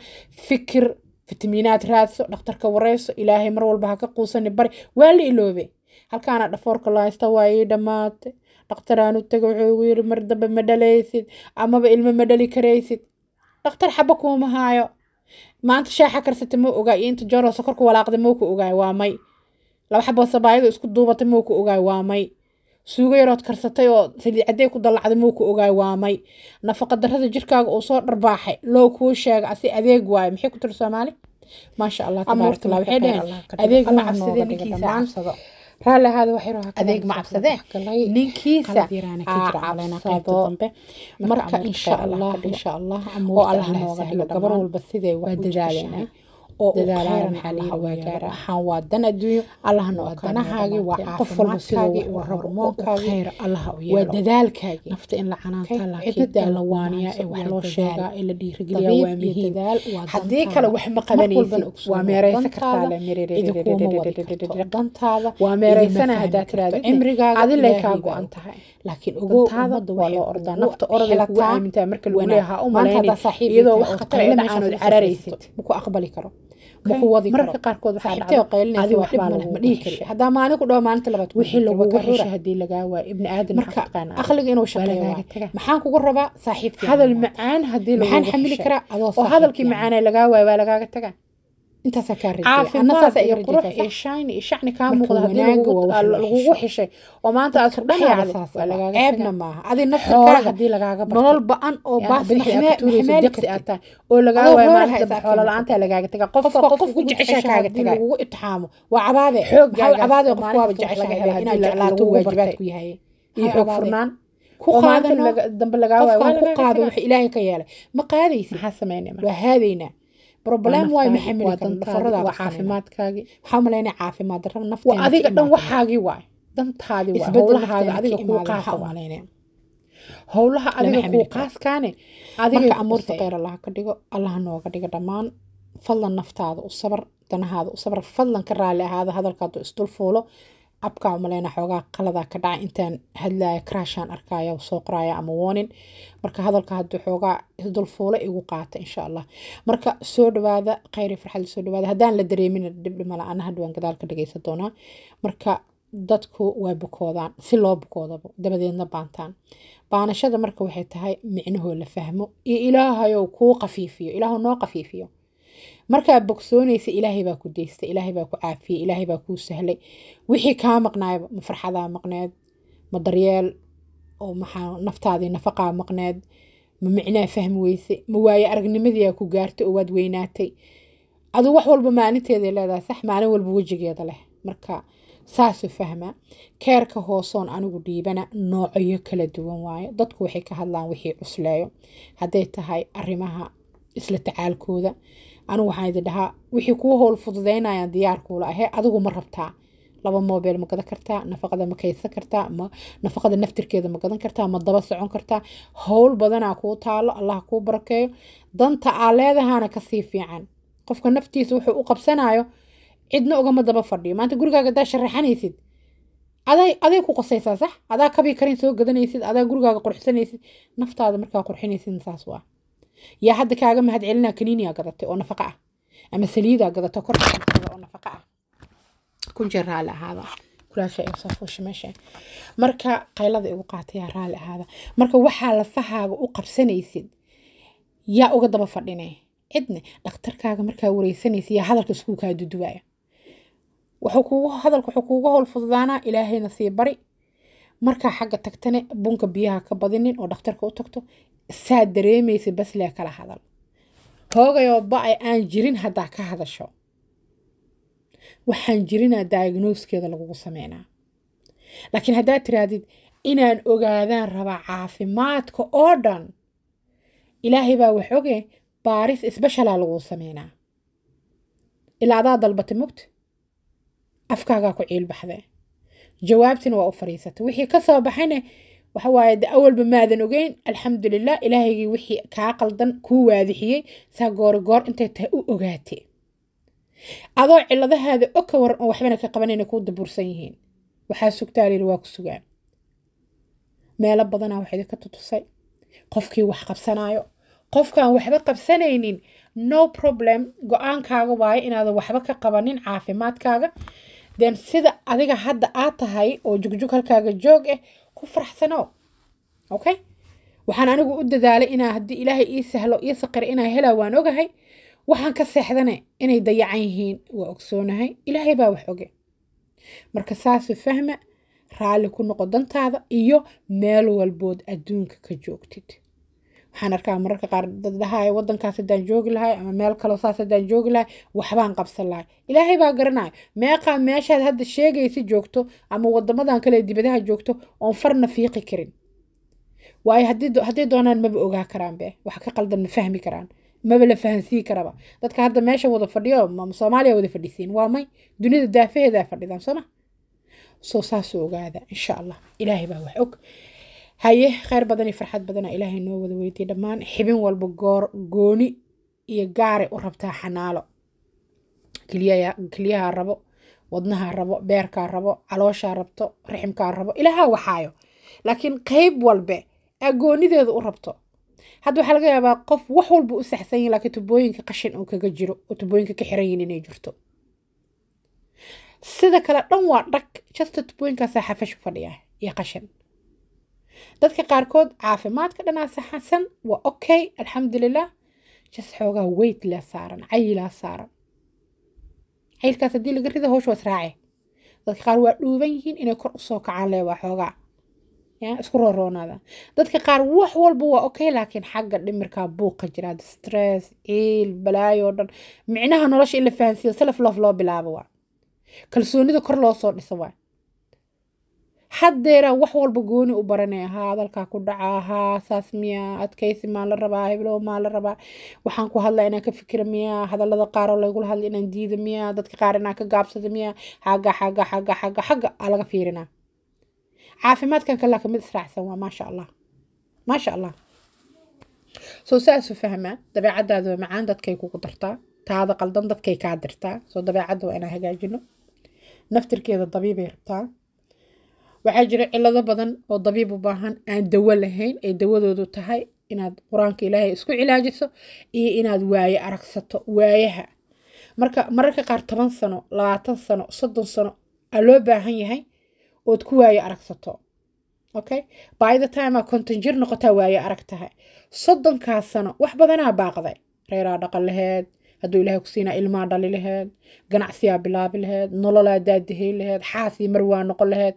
fikir fitamiinaad raadso dhakhtarka wareyso ilaahay mar walba ha ka quusani bari waa la iloobe halkaana dhafoorka lahaysta waa ii dhammaate dhakhtaraan u taga wuxuu igu yiri mar dambe ma dhalaysid amaba ilmo ma dhali karaysid dhakhtar xaba kuuma haayo maanta shaaxa karsata ma ogaay iyo inta jooroo sokorka walaaqda muu ku ogaay waa laba xaboo sabaayada isku duubata muu ku ogaay waa suugo yarood karsatay oo saliid cadday ku dallacday muu ku ogaay waamay nafaqa darada jirkaaga uu soo dharbaaxay loo kuu sheega asi adeeg waayo maxay ku tiri soomaali maasha allah tabaarakallah waxay dhaheen adeeg ma cabsadee ninkiisa ah? adeeg ma insha allah insha allah oo allah nooga dhigo gabar walba siday wax u oo waxaan waa dan adduunyo allahna oo kanahaagi waa caafimaadkaagi siduu hormoonkaaga khayr allaha u yeelo waa dadaalkaagi nafta in la canaanta la xidida la waaniya ee wax loo sheegaa ee la dhiirigeliya waa muhiim haddii kale wax ma qabanaysid waa meeraysa kartaa le dantaada waa meeraysana haddaa tiraahdo cimrigaaga adilee kaa go-an tahay laakiin ugu ummadda waa loo ordaa nafta orada kugu aamintaa marka lagu leeyahaa u malayni iyadoo wax khatara inaanad cararaysid ma ku aqbali karo mararka qaarkood waxaadhacahadaa maalin ku kugu rabaa saaxiibka hadal macaan hadii maxaan xamili karaa adoo hadalkii macaanee lagaa waay waa lagaaga tagaa caafimaad qurux an oo baasmaalisi aad tahay oo ku jecesha dambe lagaa waay ku qaado waxa ilaahay ka yeelay ma qaadaysi maxaa sameynaa waa haadaynaa roblam waay maxamildafaradaada caafimaad daro nafta adiga dhan waxaagii waay dantaadi adiga kuu adiga kuu qaaskaane adiga amuurta kheyr allaha ka dhigo allaha nooga dhiga dhammaan fadlan naftaada u sabar danahaada u sabar fadlan ka raali ahaada hadalkaadu isdul fuulo abka umaleyna xoogaa qalada ka dhaca intaan hadlaya karaashaan arkaya soo qoraya ama woonin marka hadalka haduu xoogaa dul igu qaata insha allah marka soo dhawaada kheyri farxad soo dhawaada haddaan la dareemin dhibdhimala ana hadhawaan gadaal dhageysan doonaa marka dadku waa bukoodaan si loo bukoodabo dabadeedna baantaan baanashada marka waxay tahay micnahoo la fahmo iyo ilaahayow kuu qafiifiyo ilaahuu noo qafiifiyo markaa bogsoonaysa ilaahay baa ku deystay ilaahay baa ku caafiyey ilaahay baa kuu sahlay wixii kaa maqnaayaba ma farxadaa maqneed ma daryeel oo maxaa naftaadii nafaqaa maqneed ma micnaa fahmi weyse ma waaye aragnimadiiaa ku gaartay oo waad weynaatay aduu wax walba maalinteeday leedahay sax maalin walba wejigeeda leh marka saasu fahma keerka hoosoon anigu dhiibana noocyo kala duwan waayo dadku waxay ka hadlaan wixii cusleeyo hadday tahay arrimaha isla tacaalkooda anugu waxaan idin dhahaa wixii kuu howl fududaynayaan diyaarkuula ahee adigu ma rabtaa laba moobeel ma gadan kartaa nafaqada ma kaydsan kartaa nafaqada naftirkeeda ma gadan kartaa ma daba socon kartaa howl badanaa kuu taalo allah kuu barakeeyo danta aa leedahaana kasii fiican qofka naftiisa wuxuu u qabsanayo cidna ugama daba fadhiyo maanta gurigaaga adaa sharaxanaysid aday ku qosaysaa sax adaa kabi karin soo gadanaysid adaa gurigaaga qurxsanaysid naftaada markaa qurxinaysid saas waa yaa hadda kaaga mahadcelinaa kaniiniyaa gadatay oo nafaqa ah ama saliidaa gadata korkada oo nafaqa ah kun raali ahaada marka qaylada igu qaatayaa raali ahaada marka waxaa lafahaaga u qabsanaysid yaa uga daba fadhine cidne dhakhtarkaaga markaa wareysanaysa yaa hadalka iskuulkaa duduwaaya hadalka wuxuu kuuga howl fududaanaa ilaahayna sii bari markaa xagga tagtane bunka biyaha ka badinin oo dhakhtarka u tagto saa dareemaysa baslee kala hadal hoogayoo ba-ay aan jirin haddaa ka hadasho waxaan jirinaa diagnoskeeda lagugu sameynaa laakiin haddaad tiraahdid inaan ogaadaan rabaa caafimaadka oo dhan ilaahay baa wax oge baaris isbeshalaa lagu sameynaa ilaa adaa dalbatay mugt afkaagaa ku ciilbaxdee jawaabtina waa u fadhiisatay wixii ka soo baxayna waxawaaye de awalba maadan ogeyn alxamdulilah ilaahaygii wixii kaa qaldan kuu waadixiyey saa goorigoor intay tahay u ogaatee adoo ciladahaada o ka waran oo waxbana ka qaban kuu dabuursan yihiin waxaa sugtaa layiri waa ku sugaan meelo badanaa wax idinka tutusay qofkii wax qabsanaayo qofkaan waxba qabsanaynin no problem go-aankaaga waayo inaadan waxba ka qabanin caafimaadkaaga den sida adiga hadda aa tahay oo jugjug halkaaga joog ah ku faraxsano okay waxaan anigu u dadaalay inaa haddii ilaahay ii sahlo iyo saqira inaa helaa waan ogahay waxaan ka seexdane inay dayacan yihiin waa ogsoonahay ilaahay baa wax oge marka saasu fahma raalli ku noqo dantaada iyo meel walbood adduunka ka joogtid waxaan arkaa mararka qaar dad dhahaaya wadankaas haddaan joogi lahay ama meel kaloo saas haddaan joogi lahay waxbaan qabsan lahay ilaahay baa garanaya meeqaa meeshaad hadda sheegaysa joogto ama wadamadan kale dibadaha joogto oon farna fiiqi karin waayo hadday doonaan maba ogaa karaanbe wax ka qaldan ma fahmi karaan maba la fahansii karaba dadka hadda meesha wada fadhiyo soomaaliya wada fadhisiin waa may dunida daafaheedaa fadhidaan sooma soo saasoo ogaada insha allah ilaahay baa wax og haye kheyr badan iyo farxad badana ilaahay noo wada weydiye dhammaan xibin walba goor gooni iyo gaare u rabtaa xanaalo keliyahaa rabo wadnahaa rabo beerkaa rabo calooshaa rabto riximkaa rabo ilaahaa waxaayo laakiin qayb walbe aa goonideeda u rabto hadda waxaa laga yaabaa qof wax walba u saxsan yihin laakiin tubooyinka qashin uu kaga jiro oo tubooyinka ka xiran yihin inay jirto sida kale dhan waa dhag jasta tubooyinkaasaa xafash fadhiya iyo qashin dadka qaarkood caafimaadka dhanaa saxansan waa okay alxamdulilah jas xoogaa weytlaa saaran cayilaa saaran cayilkaas haddii laga rida howsha waa israace dadka qaar waa dhuuban yihiin inay kor usoo kacaan le waa xoogaa isku rooroonaada dadka qaar wax walba waa okay laakiin xagga dhimirka buuqa jiraada stress ciil balaayo dhan micnaha nolosha in la fahansiyo self lof loo bilaabo waa kalsoonida kor loo soo dhisa waa haddeeraa wax walba gooni u baranaya haa hadalkaa ku dhaca haa saas miya adkaysi maa la rabaa heblow maa la rabaa waxaan ku hadlaa inaan ka fikira miyaa hadallada qaaroo laygula hadla inaan diida miyaa dadka qaar inaan ka gaabsada miyaa xagga xagga xagga xagga xagga aa laga fiirinaa caafimaadkan kalaa kamid israacsan waa maasha allah maasha allah soo saasu fahmaa dabeecadaada waa macaan dadkay kugu dartaa taada qaldan dadkay kaa dirtaa soo dabeecadda waa inaan hagaajino naftirkeeda dabiibay rabtaa waxaa jira cilado badan oo dabiib u baahan aan dawo lahayn ay dawadoodu tahay inaad qur-aanka ilaahay isku cilaajiso iyo inaad waaye aragsato waayaha marka mararka qaar toban sano labaatan sano soddon sano aa loo baahan yahay ood ku waayo aragsato okay bythe time a konton jir noqotaa waaye arag tahay soddonkaa sano wax badanaa baaqday reeraa dhaqan laheed hadduu ilahay kusiinaa ilmaa dhali laheed ganacsiyaa bilaabi laheed nololaa daadahey laheed xaasii marwaa noqon laheed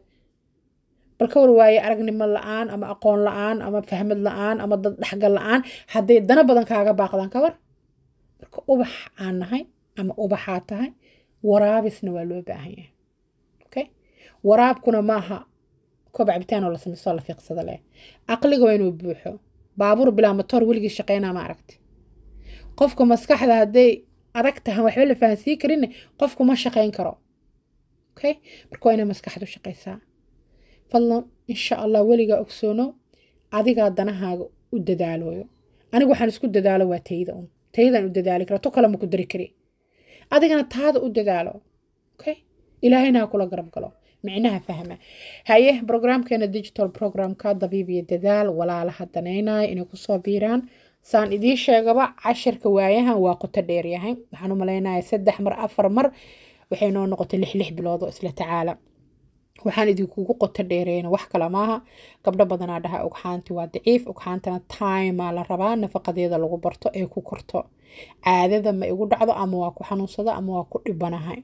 balkawar waaye aragnimo la-aan ama aqoon la-aan ama fahmad la-aan ama dad dhexgal la-aan hadday dana badan kaaga baaqdaan kawar marka ubax aan nahay ama ubaxaa tahay waraabisna waa loo baahan yahay okay waraabkuna maaha koob cabitaan oo la samaysoo la fiiqsada leh aqliga waa inuu buuxo baabuur bilaa matoor weligii shaqeynaa ma aragti qofka maskaxda hadday adag tahan waxba la fahansiin karinne qofku ma shaqeyn karo okay marka waa inay maskaxdu shaqeysaa fadlan insha allah weligaa ogsoono adigaa danahaaga u dadaalooyo anigu waxaan isku dadaalo waa tayda un taydaan u dadaali karaa to kale ma ku dari kari adigana taada u dadaalo okay ilaahayna ha kula garab galo micnaha fahma haye brograamkeena digital programka dabiibiyo dadaal walaalaha danaynaya inay kusoo biiraan saan idiin sheegaba cashirka waayahan waa qoto dheeryahay waxaan u malaynaya saddex mar afar mar waxay noo noqotay lix lix bilood oo isla tacaala waxaan idinkugu qoto dheereena wax kale maaha gabdho badanaa dhaha ogxaanti waa daciif ogxaantana taimaa la rabaa nafaqadeeda lagu barto ee ku korto caadada ma igu dhacdo ama waa ku xanuunsada ama waa ku dhibanahay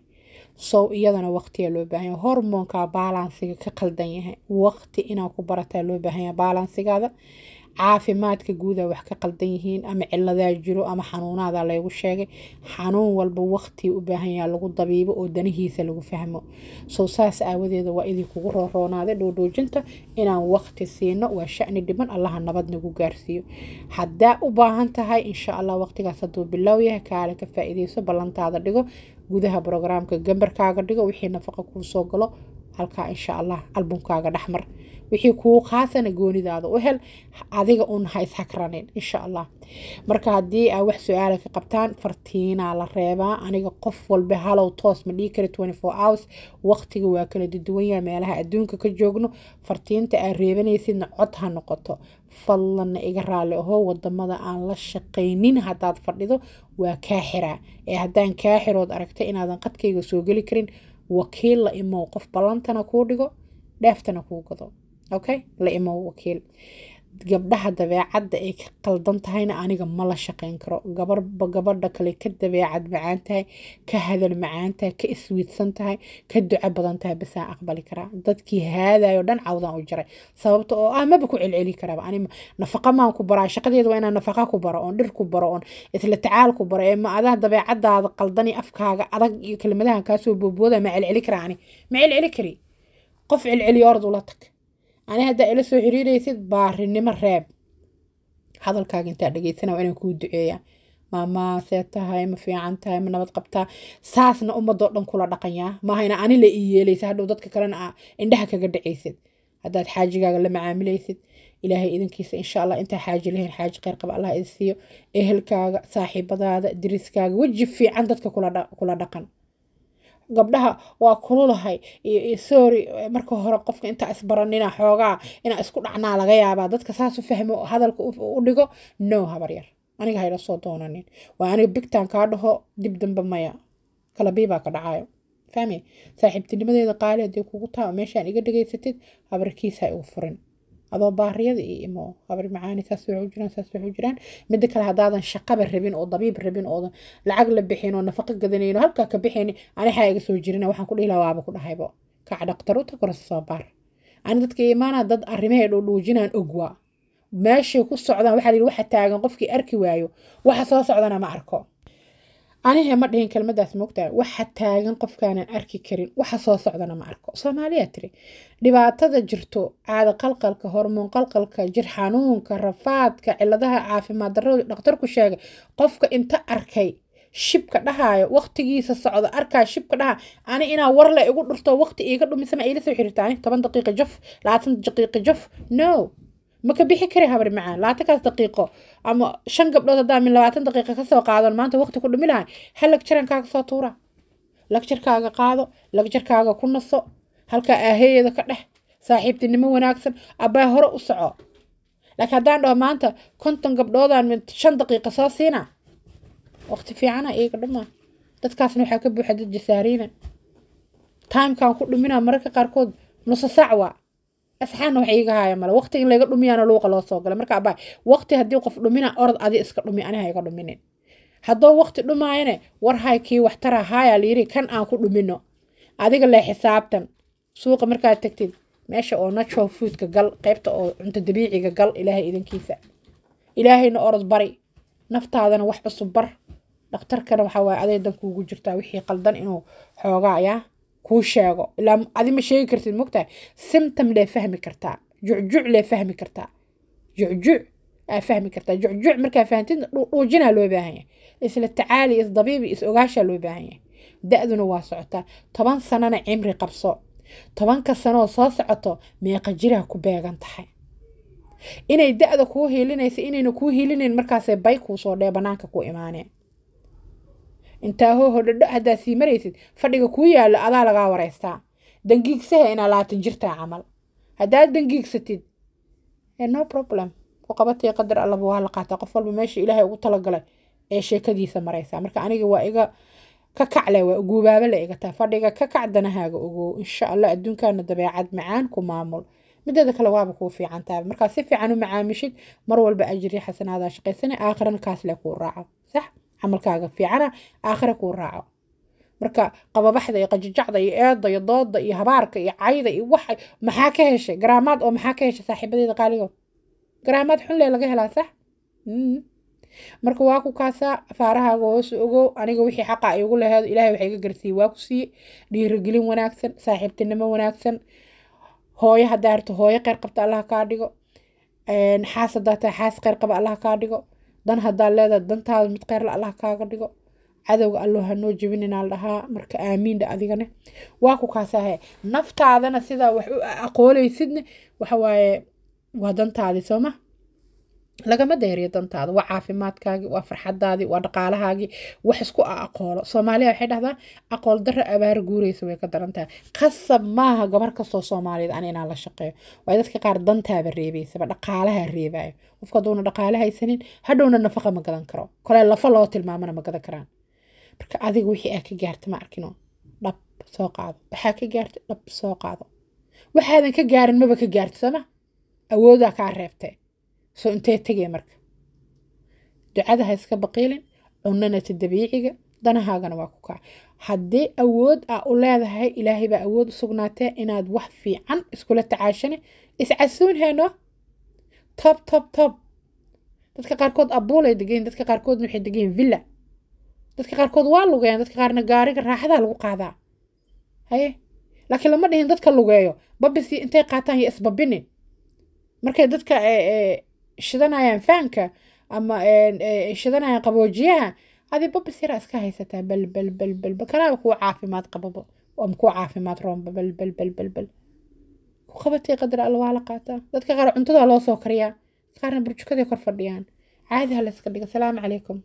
sow iyadana waqtiyaa loo baahanya hormoonka baalansiga ka qaldan yahay waqti inaa ku barataa loo baahanya baalansigaada caafimaadka guuda wax ka qaldan yihiin ama ciladaa jiro ama xanuunaada laygu sheegay xanuun walba waqtii u baahanyaa lagu dabiibo oo danihiisa lagu fahmo sow saas aawadeeda waa idinkugu rooroonaaday dhoodhoojinta inaan waqti siino waa shani dhiban allaha nabad nagu gaarsiiyo haddaa u baahan tahay insha allah waqtigaas hadduu bilow yahay kaale ka faa ballantaada dhigo gudaha brograamka gambarkaaga dhigo wixii nafaqa kuu soo galo halkaa insha allah albumkaaga dhexmar wixii kuu qaasana goonidaada u hel adiga un ha ishakranin insha allah marka haddii aa wax su-aala ka qabtaan fartiinaa la reebaa aniga qof walba halow toos ma dhii kara hours waqtiga waa kala duduwanyaha meelaha adduunka ka joogno fartiinta aad reebanaysidna cod ha noqoto fadlanna iga raali ahoo wadamada aan la shaqaynin haddaad fadhido waa kaa xiraa ee haddaan kaa xirood aragta inaadan qadkayga soo geli karin wakiil la imow qof ballantana kuu dhigo dheeftana kuu gado okay la imo wakiil gabdhaha dabeecadda ay ka qaldan tahayna aniga mala la shaqeyn karo gabarba gabadha kale ka dabeecad macaan tahay ka hadal macaan tahay ka iswiidsan tahay ka duco badan tahay basaan aqbali karaa dadkii haadayo dhan cawdaan u jiray sababta oo ah, ah maba ku celceli karaaba anima nafaqa maan ku baraa shaqadeeda waa inaan nafaqa ku baro oon dhir ku baro oon isla tacaal ku baro ee ma adaa dabeecadaada qaldan afkaaga adag iyo kelmadahan kaasoo boobooda ma celceli karaa ani ma celceli kari qof celceliyo ordula tag ani haddaa ila soo xiriiraysid baarinimo reeb hadalkaaga intaa dhegeysanaa inaan kuu duceeya maamaa see tahay ma fiican tahay ma nabad qabtaa saasna ummadoo dhan kula dhaqanyaa maahayna ani la ii yeelaysa hadhow dadka kalena indhaha kaga dhacaysid haddaad xaajigaaga la macaamilaysid ilaahay idankiisa insha allah intaa xaaji lahayn xaaji kheyr qaba allah idin siiyo ehelkaaga saaxiibadaada diriskaaga weji fiican dadka kula dhaqan gabdhaha waa kululahay soori marka hore qofka intaa isbaranina xoogaa inaa isku dhacnaa laga yaabaa dadka saas u fahmo hadalka u dhigo no habaryar aniga hayla soo doonanin waa aniga bigtaan kaa dhaho dib dambe maya kalabiibaa ka dhacayo fahmi saaxiibtinimadeeda qaali haddii kugu taa meeshaan iga dhegaysatid habarkiisa habarkiisaa igu furin adoo baariyada iyo imo habar macaani saas waxu jiraan saas waxu jiraan midda kale haddaadan shaqaba rabin oo dabiib rabin oodan lacag la bixin oo nafaqo gadanayn oo halkaa ka bixin anaxaa iga soo jirina waxaan ku dhihi lahaa waaba ku dhahaybo kac dhaqtar u tag hore soo baar ani dadka imaanaa dad arrimahay dhowdhuujinaan ogwaa meeshay ku socdaan waxaa la yidhi waxa taagan qofkii arki waayo waxa soo socdana ma arko anihe ma dhihin kelmadaas moogtahay waxa taagan qofkaanan arki karin waxa soo socdana ma arko soomaaliyaa tiri dhibaatada jirto caada qalqalka hormoon qalqalka jir xanuunka rafaadka ciladaha caafimaad darradu dhaktarku sheegay qofka inta arkay shibka dhahayo waqtigiisa socda arkaa shibka dhaha ani inaa warle igu dhurto waqti iiga dhumisama ayla soo xiriirtaani toban daqiiqa jaf labaatan daqiiqa jaf no ma ka bixi kari habar macaan labaatankaas daqiiqo ama shan gabdhood haddaa min labaatan daqiiqa kasoo qaadan maanta waqti ku dhumi lahay ha lagjarankaaga soo tuura lagjarkaaga qaado lagjarkaaga ku naso halkaa aaheyada ka dhex saaxiibtinimo wanaagsan abbaa hore u soco laakiin haddaan dhaho maanta konton gabdhoodaan mid shan daqiiqa soo siina waqti fiicana iyaga dhuma dadkaasna waxaa ka buuxa dad jasaariina timkaan ku dhumina mararka qaarkood nuso saacwaa asxaana wax iiga haaya male waqtiga layga dhumiyaana luuqa loo soo galay marka abaay waqti haddii qof dhumina orod adi iska dhumi ani iga dhuminin haddoo waqti dhumaayane war hay kii waxtara haayaa layiri kan aan ku dhumino adiga lee xisaabtan suuqa markaad tagtid meesha oo natural foodka gal qaybta oo cunto dabiiciga gal ilaahay idankiisa ilaahayna orod bari naftaadana wax cusub bar dhaktarkana waxaa waaye adaydan kuugu jirtaa wixii qaldan inuu xoogaa yaa kuu sheego ilaa ma sheegi kartid mogtahay symptom lee fahmi kartaa jucjuc lee fahmi kartaa jucjuc aa ah, fahmi kartaa jucjuc markaa fahamtidna dhuujuujinaa loo baahan yahay isla tacaali isdabiibi is ogaashaa loo baahan yahay da-duna waa socotaa toban sanana cimri qabso tobanka sanoo soo socoto meeqa jiraa ku beegan tahay inay da-da kuu hiilinaysa inayna kuu hiilinayn markaasay bay kuusoo dhee bannaanka ku imaaneen intaa hooho dhadho haddaad sii maraysid fadhiga kuu yaallo adaa lagaa waraystaa dangiigsaha inaa labaatan jirtaa camal haddaad dangiigsatid eh, no problem ku qabatay qadar allaba waa la qaataa qof walba meesha ilaahay ugu talagalay ee sheekadiisa maraysaa marka aniga waa iga ka kacle waa uguubaaba la igataa fadhiga ka kac danahaaga ogow insha allah adduunkaana dabeecad macaan ku maamul mideeda kale waaba kuu fiican tahay markaa si fiican u macaamishid mar walba ajri xasanaadaa shaqaysana aakhiran kaas le kuu raaco sax camalkaaga fiicana aakhira kuu raaco marka qababaxda iyo qajajacda iyo eedda iyo dooda iyo habaarka iyo cayda iyo waxa maxaa ka heshay garaamaad oo maxaa ka heshay saaxiibadeeda qaaligood garaamaad xunlee laga helaa sax hmm. marka waa ku kaasaa afaarahaaga hoose ogow aniga wixii xaqa igu laheedo ilaahay waxa iga garsiiyey waa ku siiye dhiirigelin wanaagsan saaxiibtinimo wanaagsan hooyo haddaa harto hooyo kheyr qabta allaha kaa dhigo xaas hadaataa xaas kheyr qaba allaha kaa dhigo dan haddaa leedaha dantaada mid kheyr allah kaaga dhigo cadowga alloo hanoo jebininaal dhahaa marka aamiindha adigane waa ku kaasaahe naftaadana sidaa wax u aqooleysidne waxawaaye waa dantaadii sooma lagama daeriyo dantaada waa caafimaadkaagii waa farxadaadii waa dhaqaalahaagii wax isku a aqoolo soomaaliya waxay dhahdaa aqool darro abaar guureysa way ka darantahay qasab maaha gobar kastoo soomaaliyad an inaan la shaqeeyo waay dadka qaar dantaaba reebaysaba dhaqaalaha reebaayo qofka haduuna dhaqaala haysanin hadhowna nafaqa ma gadan karo kole lafa loo tilmaamana ma gadan karaan marka adiga wixii aa ka gaarta ma arkino dhab soo qaado waxaa ka gaarta dhab soo qaado waxaadan ka gaarin maba ka gaarto awoodaa kaa reebtee soo intee tegaya marka ducada ha iska baqiilin cunana dabiiciga danahaagana waa ku kaca haddii awood aa u leedahay ilaahay baa awood u sugnaatee inaad wax fiican iskula tacaashani iscasuun heeno tob top tob dadka qaarkood abuulay degeen dadka qaarkoodna waxay degeen villa dadka qaarkood waa lugeeyaan dadka qaarna gaariga raaxadaa lagu qaadaa haye laakiin lama dhihin dadka lugeeyo babisii intay qaataan yo isbabinin markay dadka eh, eh, shidanayaan faanka ama e, shidanayaan qaboojiyaha adii babis yaraa iska haysataa balbalbalbalba kanaaba kuu caafimaad qababo ama kuu caafimaad roomba balbalbalbalbal ku qabatay qadar alla waa la qaataa dadka qaar cuntadaa loo soo kariyaa qaarna burjukaday kor fadhiyaan caadi ha la iska dhiga salaamu calaykum